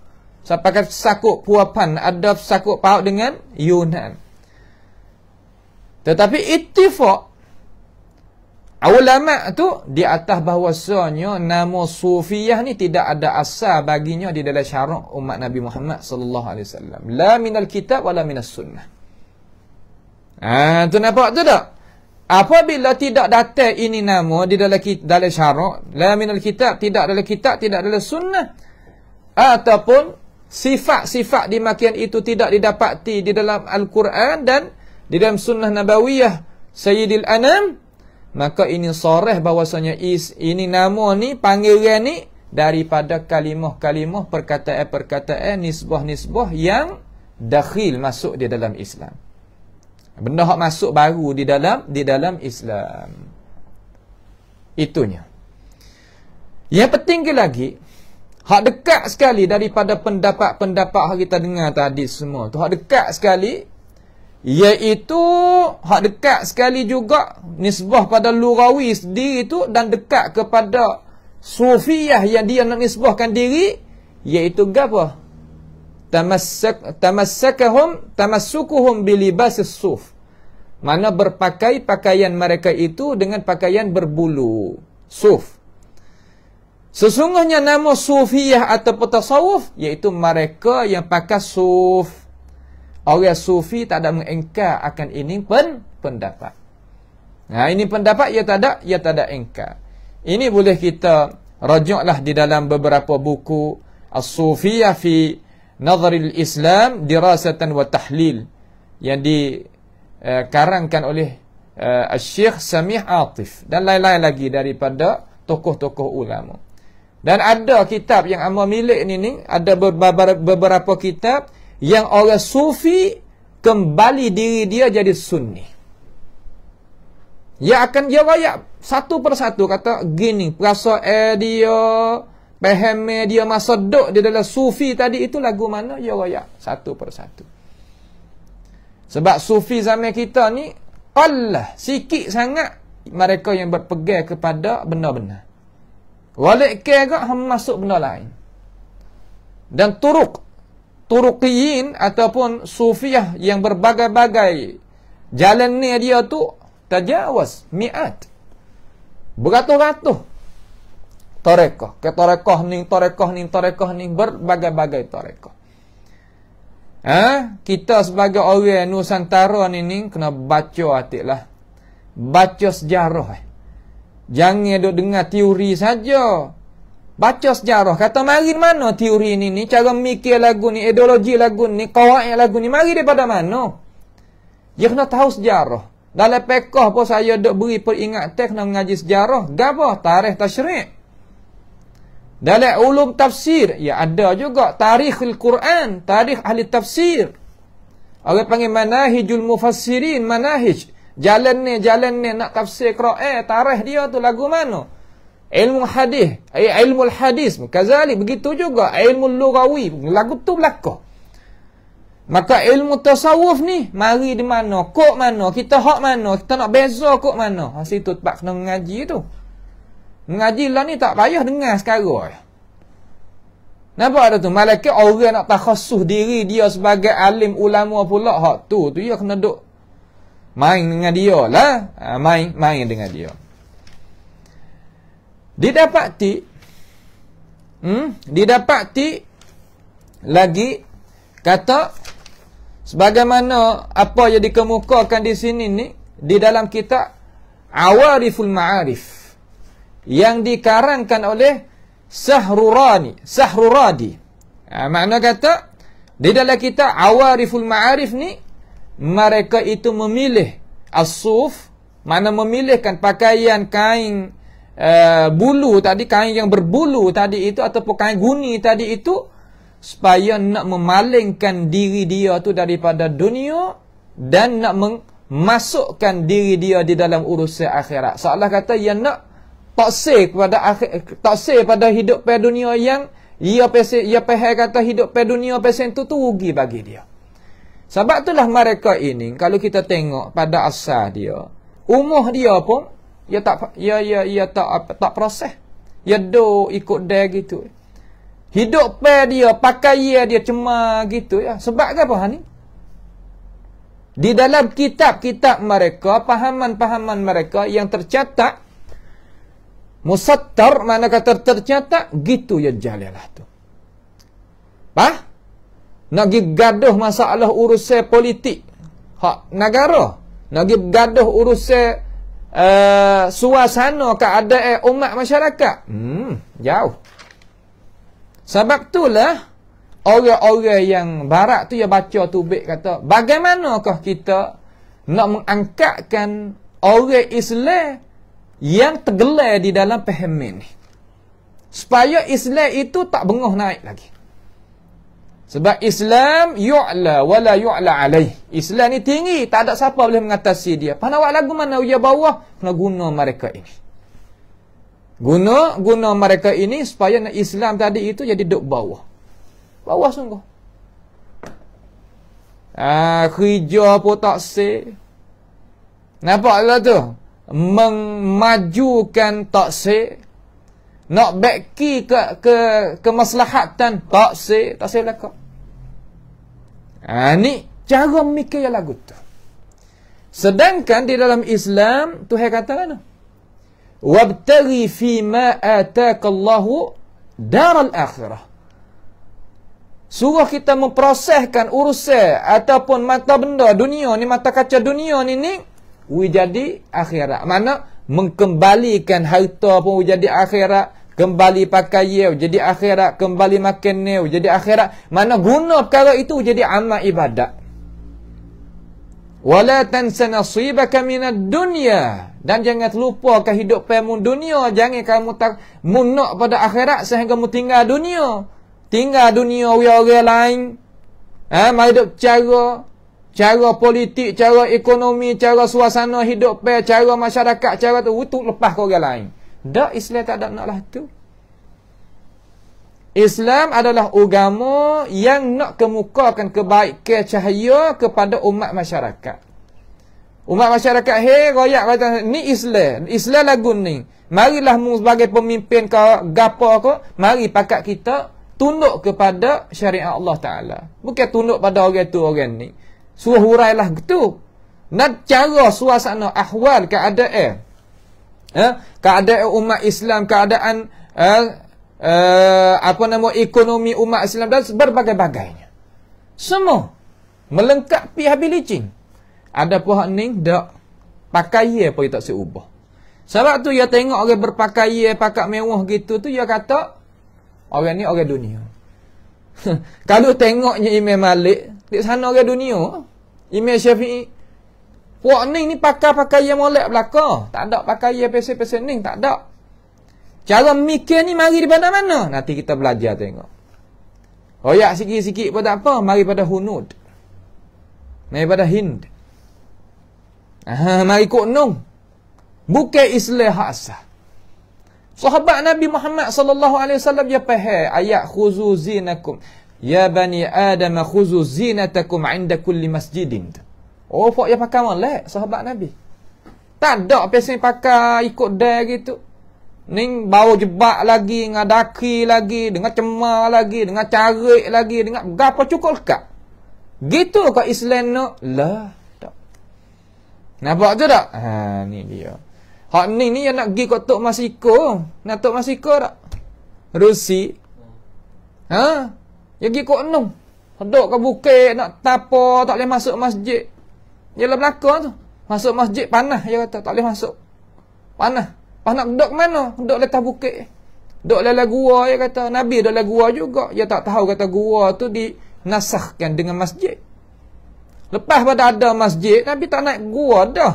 Sampai sakut puapan ada sakut paut dengan Yunan. Tetapi ittifaq Ulama tu di atas bahwasanya nama sufiyah ni tidak ada asal baginya di dalam syarak umat Nabi Muhammad sallallahu alaihi wasallam. La min al kitab wala as sunnah. Ah ha, tu nampak tu tak? Apabila tidak datang ini nama di dalam dalam syarak, la al kitab tidak dalam kitab, tidak dalam sunnah ataupun sifat-sifat dimakian itu tidak didapati di dalam al-Quran dan di dalam sunnah nabawiyah Sayyidil Anam, maka ini soreh bahwasanya is ini nama ni panggilan ni daripada kalimah-kalimah perkataan-perkataan nisbah-nisbah yang dakhil masuk di dalam Islam. Benda hak masuk baru di dalam di dalam Islam. Itunya. Yang penting lagi hak dekat sekali daripada pendapat-pendapat hak kita dengar tadi semua tu hak dekat sekali iaitu hak dekat sekali juga nisbah pada lurawi sendiri itu dan dekat kepada sufiyah yang dia nak nisbahkan diri iaitu gapo tamassak tamassakahum tamassukuhum bilibas suf mana berpakai pakaian mereka itu dengan pakaian berbulu suf sesungguhnya nama sufiyah atau tasawuf iaitu mereka yang pakai suf Orang sufi tak ada mengingkar akan ini pen pendapat. Nah, ha, ini pendapat ia tak ada, ia tak ada ingkar. Ini boleh kita rajuklah di dalam beberapa buku As-Sufiyah fi Nazaril Islam Dirasatan wa Tahlil yang dikarangkan eh, uh, oleh uh, Al-Syeikh Samih Atif dan lain-lain lagi daripada tokoh-tokoh ulama. Dan ada kitab yang amal milik ni, ni ada beberapa, beberapa kitab yang orang sufi kembali diri dia jadi sunni. Ya akan dia rayak satu persatu kata gini, rasa eh dia, paham dia masa duduk dia dalam sufi tadi itu lagu mana dia ya, rayak satu persatu. Sebab sufi zaman kita ni Allah sikit sangat mereka yang berpegang kepada benda-benda. Walik ke agak masuk benda lain. Dan turuk turqiyin ataupun Sufiyah yang berbagai-bagai jalan ni dia tu tajawas miat beratus-ratus tarekah ke tarekah ni tarekah ni tarekah ni berbagai-bagai tarekah ha? kita sebagai orang nusantara ni ni kena baca atik lah baca sejarah eh. jangan duduk dengar teori saja Baca sejarah Kata mari mana teori ini ni Cara mikir lagu ni Ideologi lagu ni Kawaik lagu ni Mari daripada mana Dia kena tahu sejarah Dalam pekah pun saya duk beri peringatan Kena mengaji sejarah Gapah tarikh tashrik Dalam ulum tafsir Ya ada juga Tarikh Al-Quran Tarikh Ahli Tafsir Orang panggil manahijul mufassirin Manahij Jalan ni jalan ni nak tafsir Quran eh, Tarikh dia tu lagu mana ilmu hadis eh, ilmu hadis kazalik begitu juga ilmu lugawi lagu tu belaka maka ilmu tasawuf ni mari di mana kok mana kita hak mana kita nak beza kok mana ha situ tempat kena mengaji tu mengaji lah ni tak payah dengar sekarang Napa ada tu? Malaikat orang nak takhasuh diri dia sebagai alim ulama pula hak tu. Tu dia kena duk main dengan dia lah. Ha, main main dengan dia. Didapati hmm, Didapati Lagi Kata Sebagaimana apa yang dikemukakan di sini ni Di dalam kitab Awariful Ma'arif Yang dikarangkan oleh Sahrurani Sahruradi ha, Makna kata Di dalam kitab Awariful Ma'arif ni Mereka itu memilih As-suf Makna memilihkan pakaian kain uh, bulu tadi, kain yang berbulu tadi itu ataupun kain guni tadi itu supaya nak memalingkan diri dia tu daripada dunia dan nak memasukkan diri dia di dalam urusan akhirat. Seolah kata yang nak taksir kepada akhir, taksir pada hidup pada dunia yang ia pesen ia pehe kata hidup pada dunia pesen tu tu rugi bagi dia. Sebab itulah mereka ini kalau kita tengok pada asal dia, umur dia pun Ya tak ya ya ya tak tak proses ya do ikut dia gitu hidup pe dia pakaian dia cemar gitu ya sebab ke apa ni di dalam kitab-kitab mereka pahaman-pahaman mereka yang tercatat musattar mana kata tercatat gitu ya jalalah tu pa nak gi gaduh masalah urusan politik hak negara nak gi gaduh urusan uh, suasana keadaan umat masyarakat. Hmm, jauh. Sebab itulah orang-orang yang barat tu yang baca tu baik kata, bagaimanakah kita nak mengangkatkan orang Islam yang tergelar di dalam pemimpin ni? Supaya Islam itu tak bengoh naik lagi. Sebab Islam yu'la wala yu'la alaih. Islam ni tinggi, tak ada siapa boleh mengatasi dia. Pan awak lagu mana uya bawah, kena guna mereka ini. Guna guna mereka ini supaya Islam tadi itu jadi duk bawah. Bawah sungguh. Ah, kerja pun tak se. Nampak tu? Memajukan tak se. Nak back key ke, ke, kemaslahatan tak se. Tak se belakang. Ha, ni cara mikir yang lagu tu. Sedangkan di dalam Islam, Tuhan kata mana? Wabtari fi ma ataka Allah daral akhirah. Suruh kita memproseskan urusan ataupun mata benda dunia ni, mata kaca dunia ni ni, we akhirat. Mana? Mengkembalikan harta pun we akhirat. Kembali pakai yew, jadi akhirat. Kembali makan new, jadi akhirat. Mana guna perkara itu jadi amal ibadat. Wala tansa nasibaka minad dunya. Dan jangan terlupa kehidupanmu dunia. Jangan kamu tak munak pada akhirat sehingga kamu tinggal dunia. Tinggal dunia orang-orang lain. Ha, mari hidup cara cara politik, cara ekonomi, cara suasana hidup pe, cara masyarakat, cara tu, itu lepas ke orang lain. Dak Islam tak ada naklah tu. Islam adalah agama yang nak kemukakan kebaikan cahaya kepada umat masyarakat. Umat masyarakat hei royak kata ni Islam, Islam lagu ni. Marilah mu sebagai pemimpin ke gapo ke, mari pakat kita tunduk kepada syariat Allah Taala. Bukan tunduk pada orang tu orang ni. Suruh hurailah gitu. Nak cara suasana ahwal keadaan. Eh? Keadaan umat Islam, keadaan eh, eh, apa nama ekonomi umat Islam dan berbagai-bagainya. Semua melengkapi habilicing. Ada pihak ni tak pakaian apa tak seubah. Sebab tu ia tengok orang berpakaian pakai mewah gitu tu ia kata orang ni orang dunia. Kalau tengoknya Imam Malik, di sana orang dunia. Imam Syafi'i Puak ni ni pakai pakaian molek belaka. Tak ada pakaian pesen-pesen ni. Tak ada. Cara mikir ni mari di mana-mana. Nanti kita belajar tengok. Royak sikit-sikit pun tak apa. Mari pada Hunud. Mari pada Hind. Aha, mari kot nung. Bukit Islah Hasah. Sahabat Nabi Muhammad sallallahu alaihi wasallam dia ya pahe ayat khuzu ya bani adam khuzu zinatakum 'inda kulli masjidin. Oh, fok yang pakai molek sahabat Nabi. Tak ada pesen pakai ikut dia gitu. Ning bawa jebak lagi, ngadaki lagi, dengan cemar lagi, dengan carik lagi, dengan gapa cukup kak. Gitu ke Islam nak? Lah, tak. Nampak tu tak? Ha, ni dia. Hak ni ni yang nak pergi kat Tok Masiko. Nak Tok Masiko tak? Rusi. Ha? Yang pergi kat Nung. Hedok ke bukit, nak tapa, tak boleh masuk masjid. Yalah belakang tu Masuk masjid panah Dia kata tak boleh masuk Panah Panah duduk mana? Duduk letak bukit Duduk lelah gua Dia kata Nabi duduk lelah gua juga Dia tak tahu kata gua tu di Dinasahkan dengan masjid Lepas pada ada masjid Nabi tak naik gua dah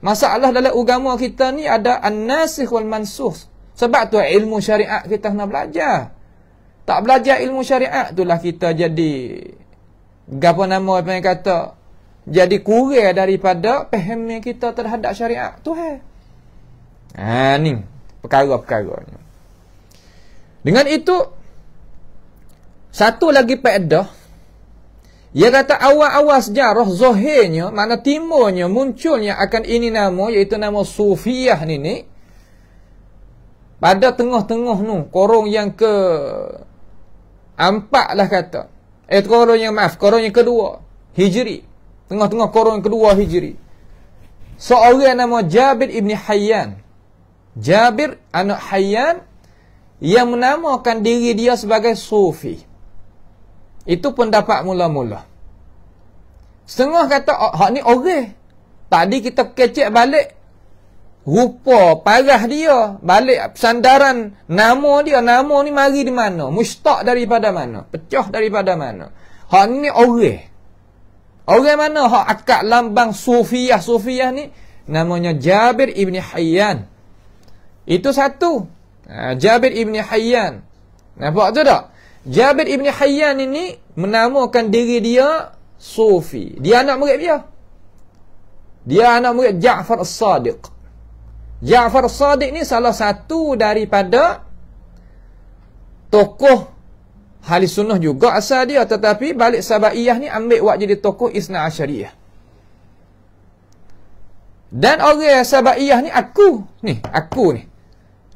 Masalah dalam agama kita ni Ada an-nasih wal-mansuh Sebab tu ilmu syariat kita nak belajar Tak belajar ilmu syariat Itulah kita jadi Gapa nama apa yang kata jadi kurang daripada pemahaman kita terhadap syariat Tuhan. Ha ni perkara-perkaranya. Dengan itu satu lagi faedah ia kata awal-awal sejarah zahirnya mana timurnya munculnya akan ini nama iaitu nama sufiah ni ni pada tengah-tengah nu korong yang ke empat lah kata eh korong yang maaf korong yang kedua hijri Tengah-tengah korun kedua hijri. Seorang nama Jabir Ibni Hayyan. Jabir anak Hayyan yang menamakan diri dia sebagai Sufi. Itu pendapat mula-mula. Setengah kata, oh, hak ni orang. Tadi kita kecek balik, rupa parah dia, balik sandaran nama dia, nama ni mari di mana, mustak daripada mana, pecah daripada mana. Hak ni orang. Orang mana hak akad lambang Sufiyah Sufiyah ni namanya Jabir Ibni Hayyan. Itu satu. Ha, Jabir Ibni Hayyan. Nampak tu tak? Jabir Ibni Hayyan ini menamakan diri dia Sufi. Dia anak murid dia. Dia anak murid Ja'far As-Sadiq. Ja'far As-Sadiq ni salah satu daripada tokoh Ahli sunnah juga asal dia tetapi balik sabaiyah ni ambil wak jadi tokoh isna asyariyah. Dan orang sabaiyah ni aku. Ni, aku ni.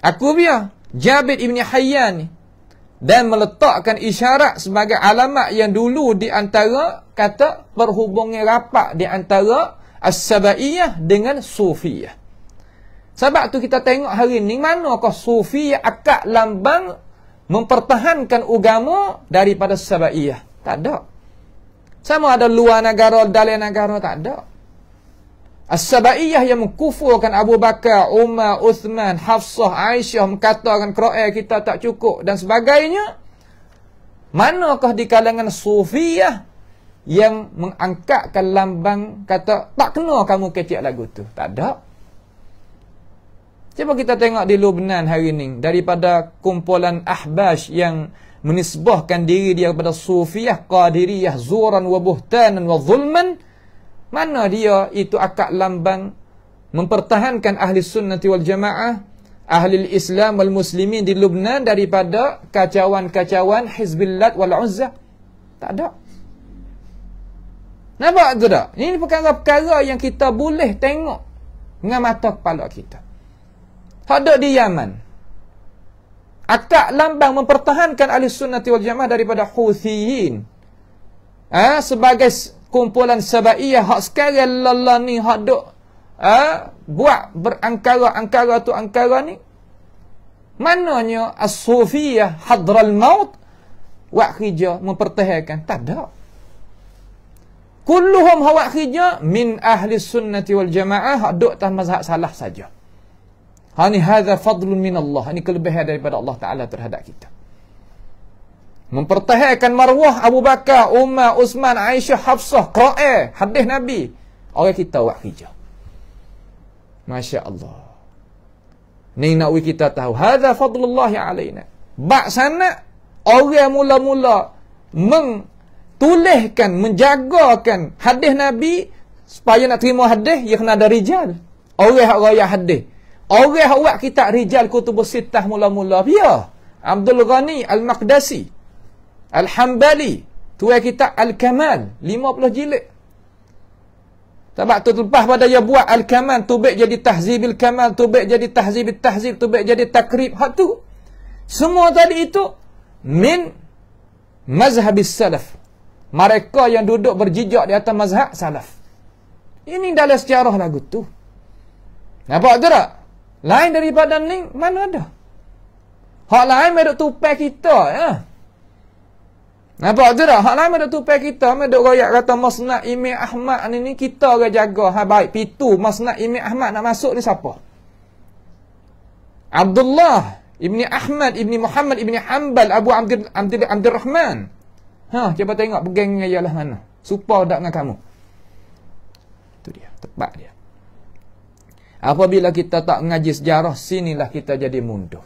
Aku dia. Jabir Ibni Hayyan ni. Dan meletakkan isyarat sebagai alamat yang dulu di antara kata perhubungan rapat di antara as-sabaiyah dengan sufiyah. Sebab tu kita tengok hari ni mana kau sufiyah akak lambang mempertahankan agama daripada sabaiyah. Tak ada. Sama ada luar negara, dalam negara, tak ada. As-Sabaiyah yang mengkufurkan Abu Bakar, Umar, Uthman, Hafsah, Aisyah, mengatakan Quran kita tak cukup dan sebagainya. Manakah di kalangan Sufiyah yang mengangkatkan lambang kata tak kena kamu kecil lagu tu? Tak ada. Cuba kita tengok di Lubnan hari ini daripada kumpulan Ahbash yang menisbahkan diri dia kepada Sufiyah, Qadiriyah, Zuran, Wabuhtanan, Wadzulman. Mana dia itu akak lambang mempertahankan Ahli Sunnati wal Jamaah, Ahli Islam wal Muslimin di Lubnan daripada kacauan-kacauan Hizbillat wal Uzzah. Tak ada. Nampak tu tak? Ini perkara-perkara yang kita boleh tengok dengan mata kepala kita. Tak di Yaman. Akak lambang mempertahankan ahli sunnati wal jamaah daripada Houthiin. Ha? Sebagai kumpulan sabaiyah hak sekarang lelah ni hak duk ha? buat berangkara-angkara tu angkara ni. Mananya as-sufiyah hadral maut wa khija mempertahankan. Tak ada. Kulluhum hawa khija min ahli sunnati wal jamaah hak duk tak mazhab salah saja. Hani hadza fadlun min Allah. Ini kelebihan daripada Allah Taala terhadap kita. Mempertahankan marwah Abu Bakar, Umar, Uthman, Aisyah, Hafsah, Qura'i, hadis Nabi. Orang kita buat kerja. Masya Allah. Ini nak kita tahu. Hadha yang alaina. Bak sana, orang mula-mula mentulihkan, menjagakan hadis Nabi supaya nak terima hadis, ia kena ada rijal. Orang yang raya hadis. Orang awak kita rijal kutubus sitah mula-mula. Ya. Abdul Ghani Al-Maqdasi. Al-Hambali. Tua kita Al-Kamal. 50 jilid. Sebab tu terlepas pada dia buat Al-Kamal. Tubik jadi tahzib Al-Kamal. Tubik jadi tahzib Al-Tahzib. Tubik jadi takrib. Hak tu. Semua tadi itu. Min. Mazhab salaf. Mereka yang duduk berjijak di atas mazhab salaf. Ini dalam sejarah lagu tu. Nampak tu tak? Lain daripada ni, mana ada? Hak lain meduk tupai kita, ya? Nampak tu tak? Hak lain meduk tupai kita, meduk rakyat kata Masnak Imi Ahmad ni, ni kita akan jaga. Ha baik, pitu Masnak Imi Ahmad nak masuk ni siapa? Abdullah Ibni Ahmad Ibni Muhammad Ibni Hanbal Abu Amdir Amdir Amdir Rahman. Ha, cuba tengok pegang ialah mana. Supa tak dengan kamu. itu dia, tepat dia. Apabila kita tak mengaji sejarah, sinilah kita jadi mundur.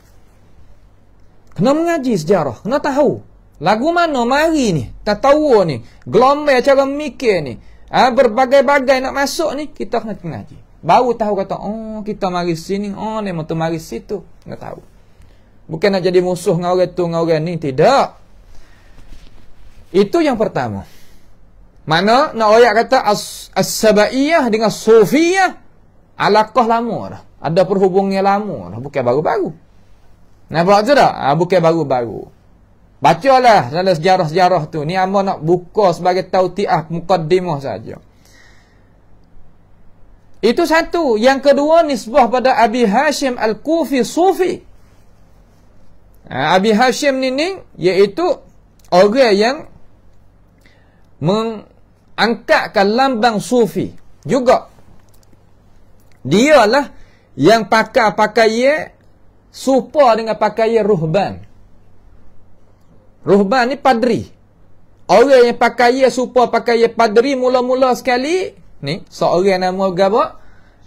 Kena mengaji sejarah, kena tahu. Lagu mana mari ni, tak tahu ni, gelombang cara mikir ni, ha, berbagai-bagai nak masuk ni, kita kena mengaji. Baru tahu kata, oh kita mari sini, oh ni mentu mari situ. Kena tahu. Bukan nak jadi musuh dengan orang tu, dengan orang ni, tidak. Itu yang pertama. Mana nak oyak kata as-sabaiyah dengan sufiyah Alakah lama dah. Ada perhubungan lama dah. Bukan baru-baru. Nampak tu tak? Ha, ah, bukan baru-baru. Bacalah dalam sejarah-sejarah tu. Ni Amba nak buka sebagai tautiah mukaddimah saja. Itu satu. Yang kedua nisbah pada Abi Hashim Al-Kufi Sufi. Ha, Abi Hashim ni ni iaitu orang yang mengangkatkan lambang Sufi. Juga dialah yang pakai pakaian serupa dengan pakaian ruhban. Ruhban ni padri. Orang yang pakaian serupa pakaian padri mula-mula sekali ni seorang nama gapo?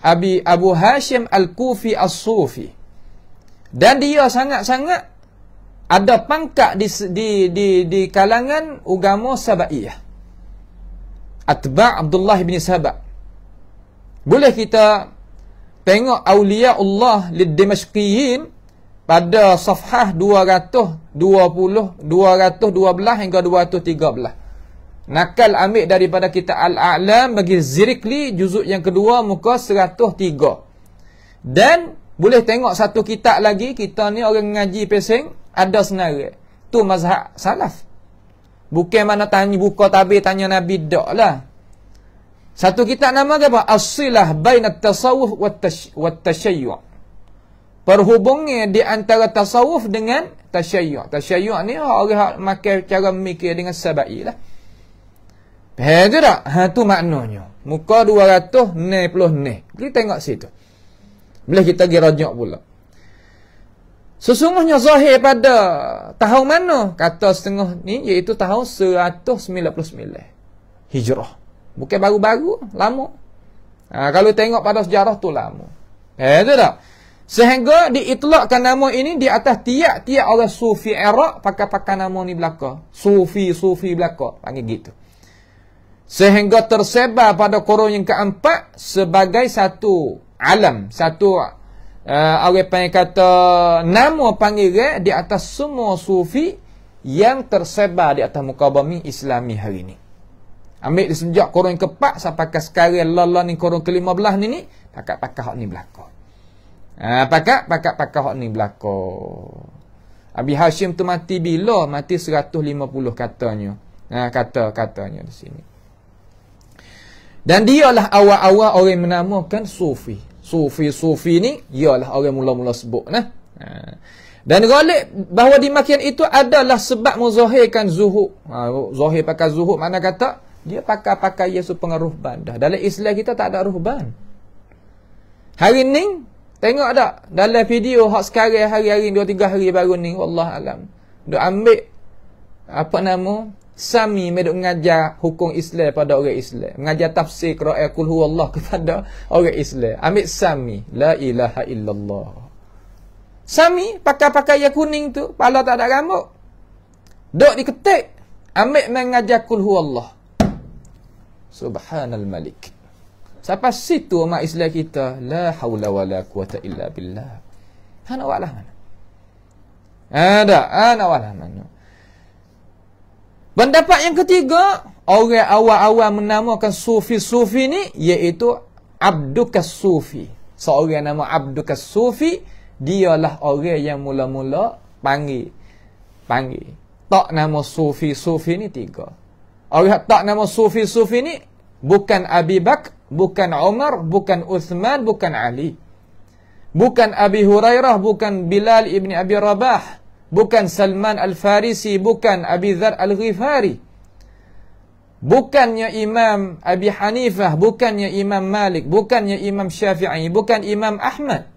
Abi Abu Hashim Al-Kufi As-Sufi. Dan dia sangat-sangat ada pangkat di, di di di kalangan agama Sabaiyah. Atba' Abdullah bin Sabah. Boleh kita tengok Aulia Allah lidimashqiyin pada safhah 220 212 hingga 213 nakal ambil daripada kita al-a'lam bagi zirikli juzuk yang kedua muka 103 dan boleh tengok satu kitab lagi kita ni orang ngaji pesing ada senara tu mazhab salaf bukan mana tanya buka tabir tanya nabi dak lah satu kitab nama dia apa? As-silah bainat tasawuf wat tasyayyu'. Perhubungnya di antara tasawuf dengan tasyayyu'. Tasyayyu' ni orang-orang oh, makan cara mikir dengan sabai lah. Faham tu tak? Ha, tu maknanya. Muka 200 ni puluh ni. Kita tengok situ. Boleh kita pergi rajuk pula. Sesungguhnya zahir pada tahun mana? Kata setengah ni iaitu tahun 199. Hijrah. Bukan baru-baru, lama. Ha, kalau tengok pada sejarah tu lama. Eh, betul tak? Sehingga diitlakkan nama ini di atas tiap-tiap oleh sufi Iraq pakai-pakai nama ni belaka. Sufi-sufi belaka. Panggil gitu. Sehingga tersebar pada korun yang keempat sebagai satu alam. Satu uh, orang panggil kata nama panggil eh, di atas semua sufi yang tersebar di atas muka bumi islami hari ini. Ambil di sejak korun ke-4 sampai ke sekarang lalan ni korun ke-15 ni ni, pakat-pakat hak ni berlaku. Ah ha, pakat pakat-pakat hak ni berlaku. Abi Hashim tu mati bila? Mati 150 katanya. Ah ha, kata katanya di sini. Dan dia lah awal-awal orang menamakan sufi. Sufi-sufi ni lah orang mula-mula sebut nah. Ha. Dan galak bahawa dimakian itu adalah sebab muzahirkan zuhud. Ha, zuhud pakai zuhud mana kata? Dia pakai pakai pakaian sepengaruhban dah. Dalam Islam kita tak ada ruhban. Hari ni, tengok ada Dalam video hak sekarang hari-hari, dua tiga hari baru ni, Allah Alam. Dia ambil, apa nama, Sami meduk mengajar hukum Islam pada orang Islam. Mengajar tafsir kera'i kulhu Allah kepada orang Islam. Ambil Sami. La ilaha illallah. Sami pakai pakai pakaian kuning tu. Pala tak ada rambut. Duk diketik. Ambil mengajar kulhu Allah. Subhanal Malik. Sampai situ umat Islam kita la haula wala quwata illa billah. Hana wala mana? Ada, ha, ana ha, wala mana? Pendapat yang ketiga, orang awal-awal menamakan sufi-sufi ni iaitu abdul Sufi. Seorang yang nama Abdukas Sufi, dialah orang yang mula-mula panggil. Panggil. Tak nama Sufi-Sufi ni tiga. Awak tak nama sufi-sufi ni bukan Abi Bak, bukan Umar, bukan Uthman, bukan Ali. Bukan Abi Hurairah, bukan Bilal ibni Abi Rabah, bukan Salman Al-Farisi, bukan Abi Dhar Al-Ghifari. Bukannya Imam Abi Hanifah, bukannya Imam Malik, bukannya Imam Syafi'i, bukan Imam Ahmad.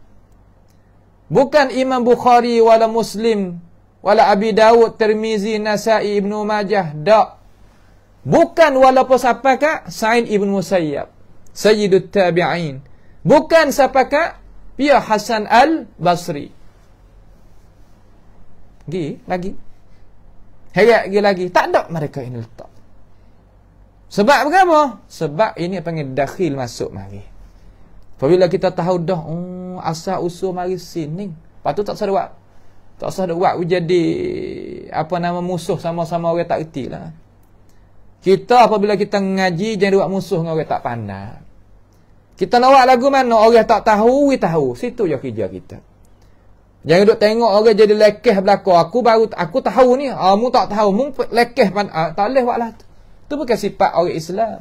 Bukan Imam Bukhari wala Muslim, wala Abi Dawud, Tirmizi, Nasa'i, Ibnu Majah, Da' Bukan walaupun siapakah Sa'id Ibn Musayyab Sayyidut Tabi'in Bukan siapakah Pia Hasan Al-Basri Lagi, lagi Hayat lagi, lagi Tak ada mereka ini letak Sebab apa? Sebab ini panggil dakhil masuk mari Apabila kita tahu dah oh, Asal usul mari sini Lepas tu tak usah Tak usah buat jadi Apa nama musuh sama-sama orang tak erti lah kita apabila kita ngaji jangan buat musuh dengan orang tak pandai. Kita nak buat lagu mana orang tak tahu, kita tahu. Situ je kerja kita. Jangan duk tengok orang jadi lekeh belaka. Aku baru aku tahu ni. Kamu ah, tak tahu. Mu lekeh pan ah, tak leh buatlah tu. Tu bukan sifat orang Islam.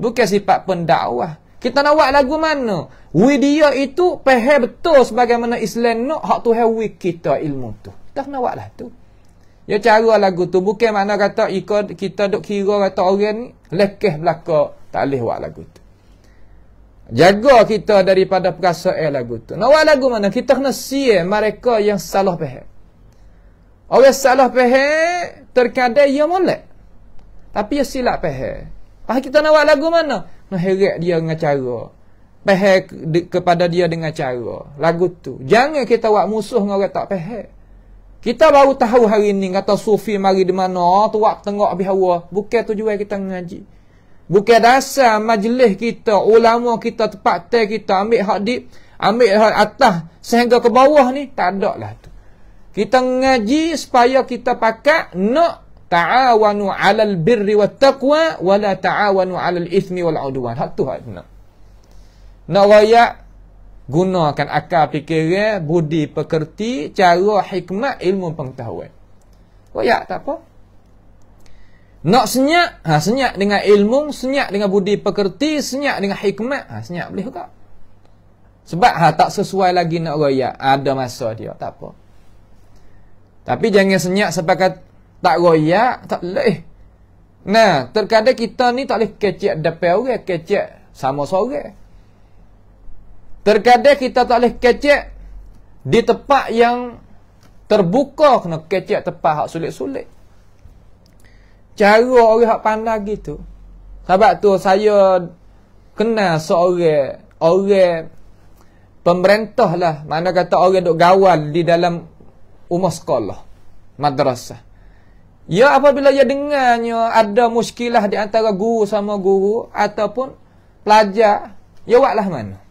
Bukan sifat pendakwah. Kita nak buat lagu mana? We dia itu peh betul sebagaimana Islam nak hak Tuhan we kita ilmu tu. Kita nak buatlah tu. Ya cara lagu tu bukan mana kata ikut kita duk kira kata orang ni lekeh belaka tak leh buat lagu tu. Jaga kita daripada perasaan eh lagu tu. Nak buat lagu mana kita kena sie mereka yang salah faham. Orang salah faham terkadang dia molek. Tapi dia silap faham. Pas kita nak buat lagu mana? Nak heret dia dengan cara. Faham kepada dia dengan cara lagu tu. Jangan kita buat musuh dengan orang tak faham. Kita baru tahu hari ini kata sufi mari di mana tuak tengok habis hawa. Bukan tujuan kita mengaji. Bukan dasar majlis kita, ulama kita, tempat teh kita ambil hak di ambil hak atas sehingga ke bawah ni tak ada lah tu. Kita mengaji supaya kita pakat nak ta'awanu 'alal birri wat taqwa wala ta'awanu 'alal ismi wal 'udwan. Hak tu hak nak. Nak rayak gunakan akal fikiran budi pekerti cara hikmat ilmu pengetahuan wayak tak apa nak senyap ha senyap dengan ilmu senyap dengan budi pekerti senyap dengan hikmat ha senyap boleh juga sebab ha tak sesuai lagi nak royak ada masa dia tak apa tapi jangan senyap sebab kata tak royak tak leh nah terkadang kita ni tak boleh kecek depan orang kecek sama seorang Terkadang kita tak boleh kecek di tempat yang terbuka kena kecek tempat hak sulit-sulit. Cara orang hak pandai gitu. Sebab tu saya kena seorang orang pemerintah lah. Mana kata orang dok gawal di dalam umur sekolah. Madrasah. Ya apabila dia dengarnya ada muskilah di antara guru sama guru ataupun pelajar. Ya buatlah mana.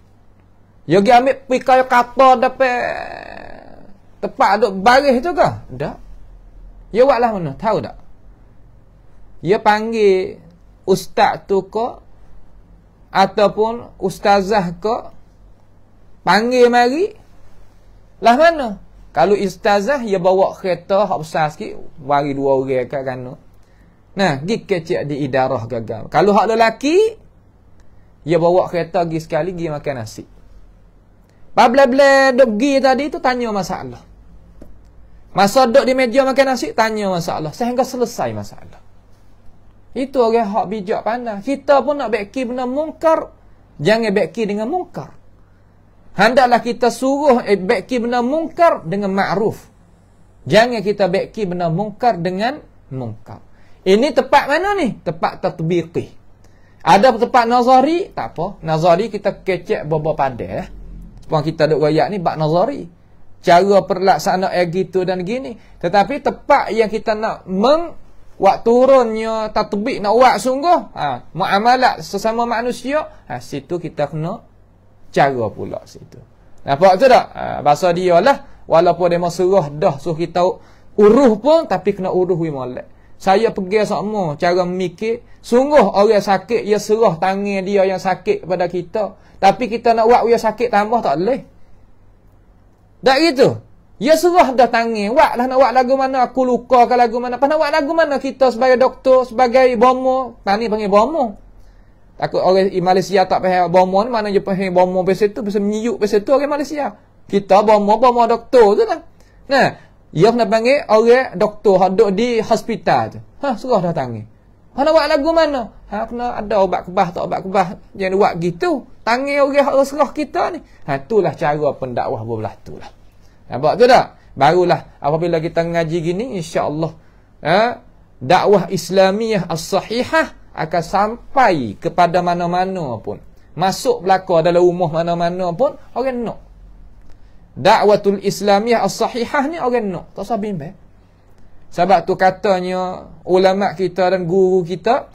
Yogi ambil pika yang kata dapat tepat duk baris tu ke? Tak. Ya lah mana? Tahu tak? Ya panggil ustaz tu ke ataupun ustazah ke panggil mari lah mana? Kalau ustazah ya bawa kereta hak besar sikit mari dua orang ke kanu. Nah, gi kecil di idarah gagal. Kalau hak lelaki ya bawa kereta pergi sekali pergi makan nasi. Bable-ble doggy tadi tu tanya masalah. Masa duduk di media makan nasi, tanya masalah. Sehingga selesai masalah. Itu orang hak bijak pandang. Kita pun nak beki benda mungkar, jangan beki dengan mungkar. Hendaklah kita suruh eh, beki benda mungkar dengan makruf. Jangan kita beki benda mungkar dengan mungkar. Ini tepat mana ni? Tepat tatbiqih. Ada tepat nazari, tak apa. Nazari kita kecek berapa padah. Eh? sepanjang kita duk rakyat ni bak nazari cara perlaksana air gitu dan gini tetapi tepat yang kita nak meng wak turunnya tatbik nak wak sungguh ha, muamalat sesama manusia ha, situ kita kena cara pula situ nampak tu tak ha, bahasa dia lah walaupun dia suruh dah suruh kita uruh pun tapi kena uruh wimalat saya pergi sama cara memikir sungguh orang sakit dia serah tangan dia yang sakit kepada kita tapi kita nak buat dia sakit tambah tak boleh tak gitu dia serah dah tangan buat lah nak buat lagu mana aku luka ke lagu mana apa nak buat lagu mana kita sebagai doktor sebagai bomo tani panggil bomo takut orang Malaysia tak faham bomo ni mana je faham bomo pasal tu pasal menyiuk pasal tu orang Malaysia kita bomo bomo doktor tu lah nah ia kena panggil orang doktor yang duduk di hospital tu. Ha, suruh datang ni. Ha, nak buat lagu mana? Ha, kena ada ubat kebah tak ubat kebah. Jangan buat gitu. Tangi orang yang serah kita ni. Ha, itulah cara pendakwah berbelah tu lah. Nampak tu tak? Barulah apabila kita ngaji gini, insyaAllah. Ha, dakwah Islamiah as-sahihah akan sampai kepada mana-mana pun. Masuk belakang dalam rumah mana-mana pun, orang nak. No dakwatul islamiah as-sahihah ni orang nak tak sabar bimbang sebab tu katanya ulama kita dan guru kita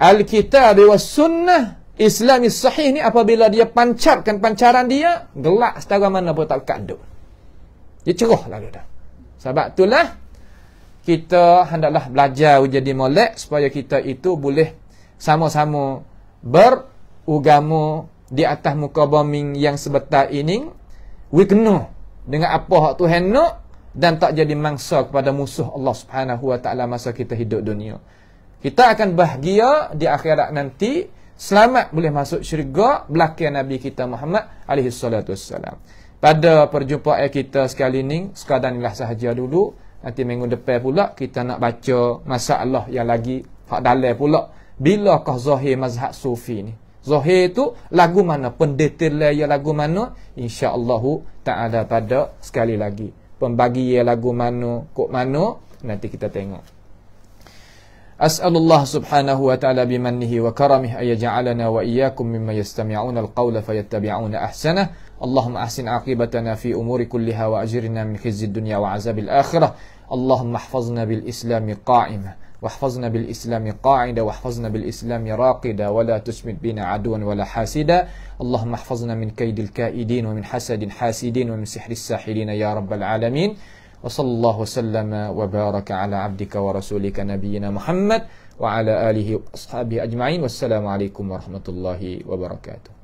al-kitab wa sunnah islam sahih ni apabila dia pancarkan pancaran dia gelak setara mana pun tak kanduk dia ceroh lah dia dah sebab itulah kita hendaklah belajar jadi molek supaya kita itu boleh sama-sama berugamu di atas muka bumi yang sebetar ini we kena dengan apa hak Tuhan nak dan tak jadi mangsa kepada musuh Allah Subhanahu Wa Taala masa kita hidup dunia. Kita akan bahagia di akhirat nanti, selamat boleh masuk syurga belakang Nabi kita Muhammad alaihi salatu wasalam. Pada perjumpaan kita sekali ini, sekadarnilah sahaja dulu. Nanti minggu depan pula kita nak baca masalah yang lagi hak dalam pula. Bilakah zahir mazhab sufi ni? Zahir tu lagu mana pendetail lah ya lagu mana insya-Allah tak ada pada sekali lagi. Pembagi ya lagu mana kok mana nanti kita tengok. As'alullah subhanahu wa ta'ala bimannihi wa karamih ayaja'alana wa iyakum mimma yastami'una al-qawla fayattabi'una ahsana. Allahumma ahsin aqibatana fi umuri kulliha wa ajirina min khizid dunya wa azabil akhirah. Allahumma ahfazna bil islami qa'imah. واحفظنا بالإسلام قاعدة واحفظنا بالإسلام راقدة ولا تسمد بنا عدوا ولا حاسدا اللهم احفظنا من كيد الكائدين ومن حسد حاسدين ومن سحر الساحرين يا رب العالمين وصلى الله وسلم وبارك على عبدك ورسولك نبينا محمد وعلى آله وأصحابه أجمعين والسلام عليكم ورحمة الله وبركاته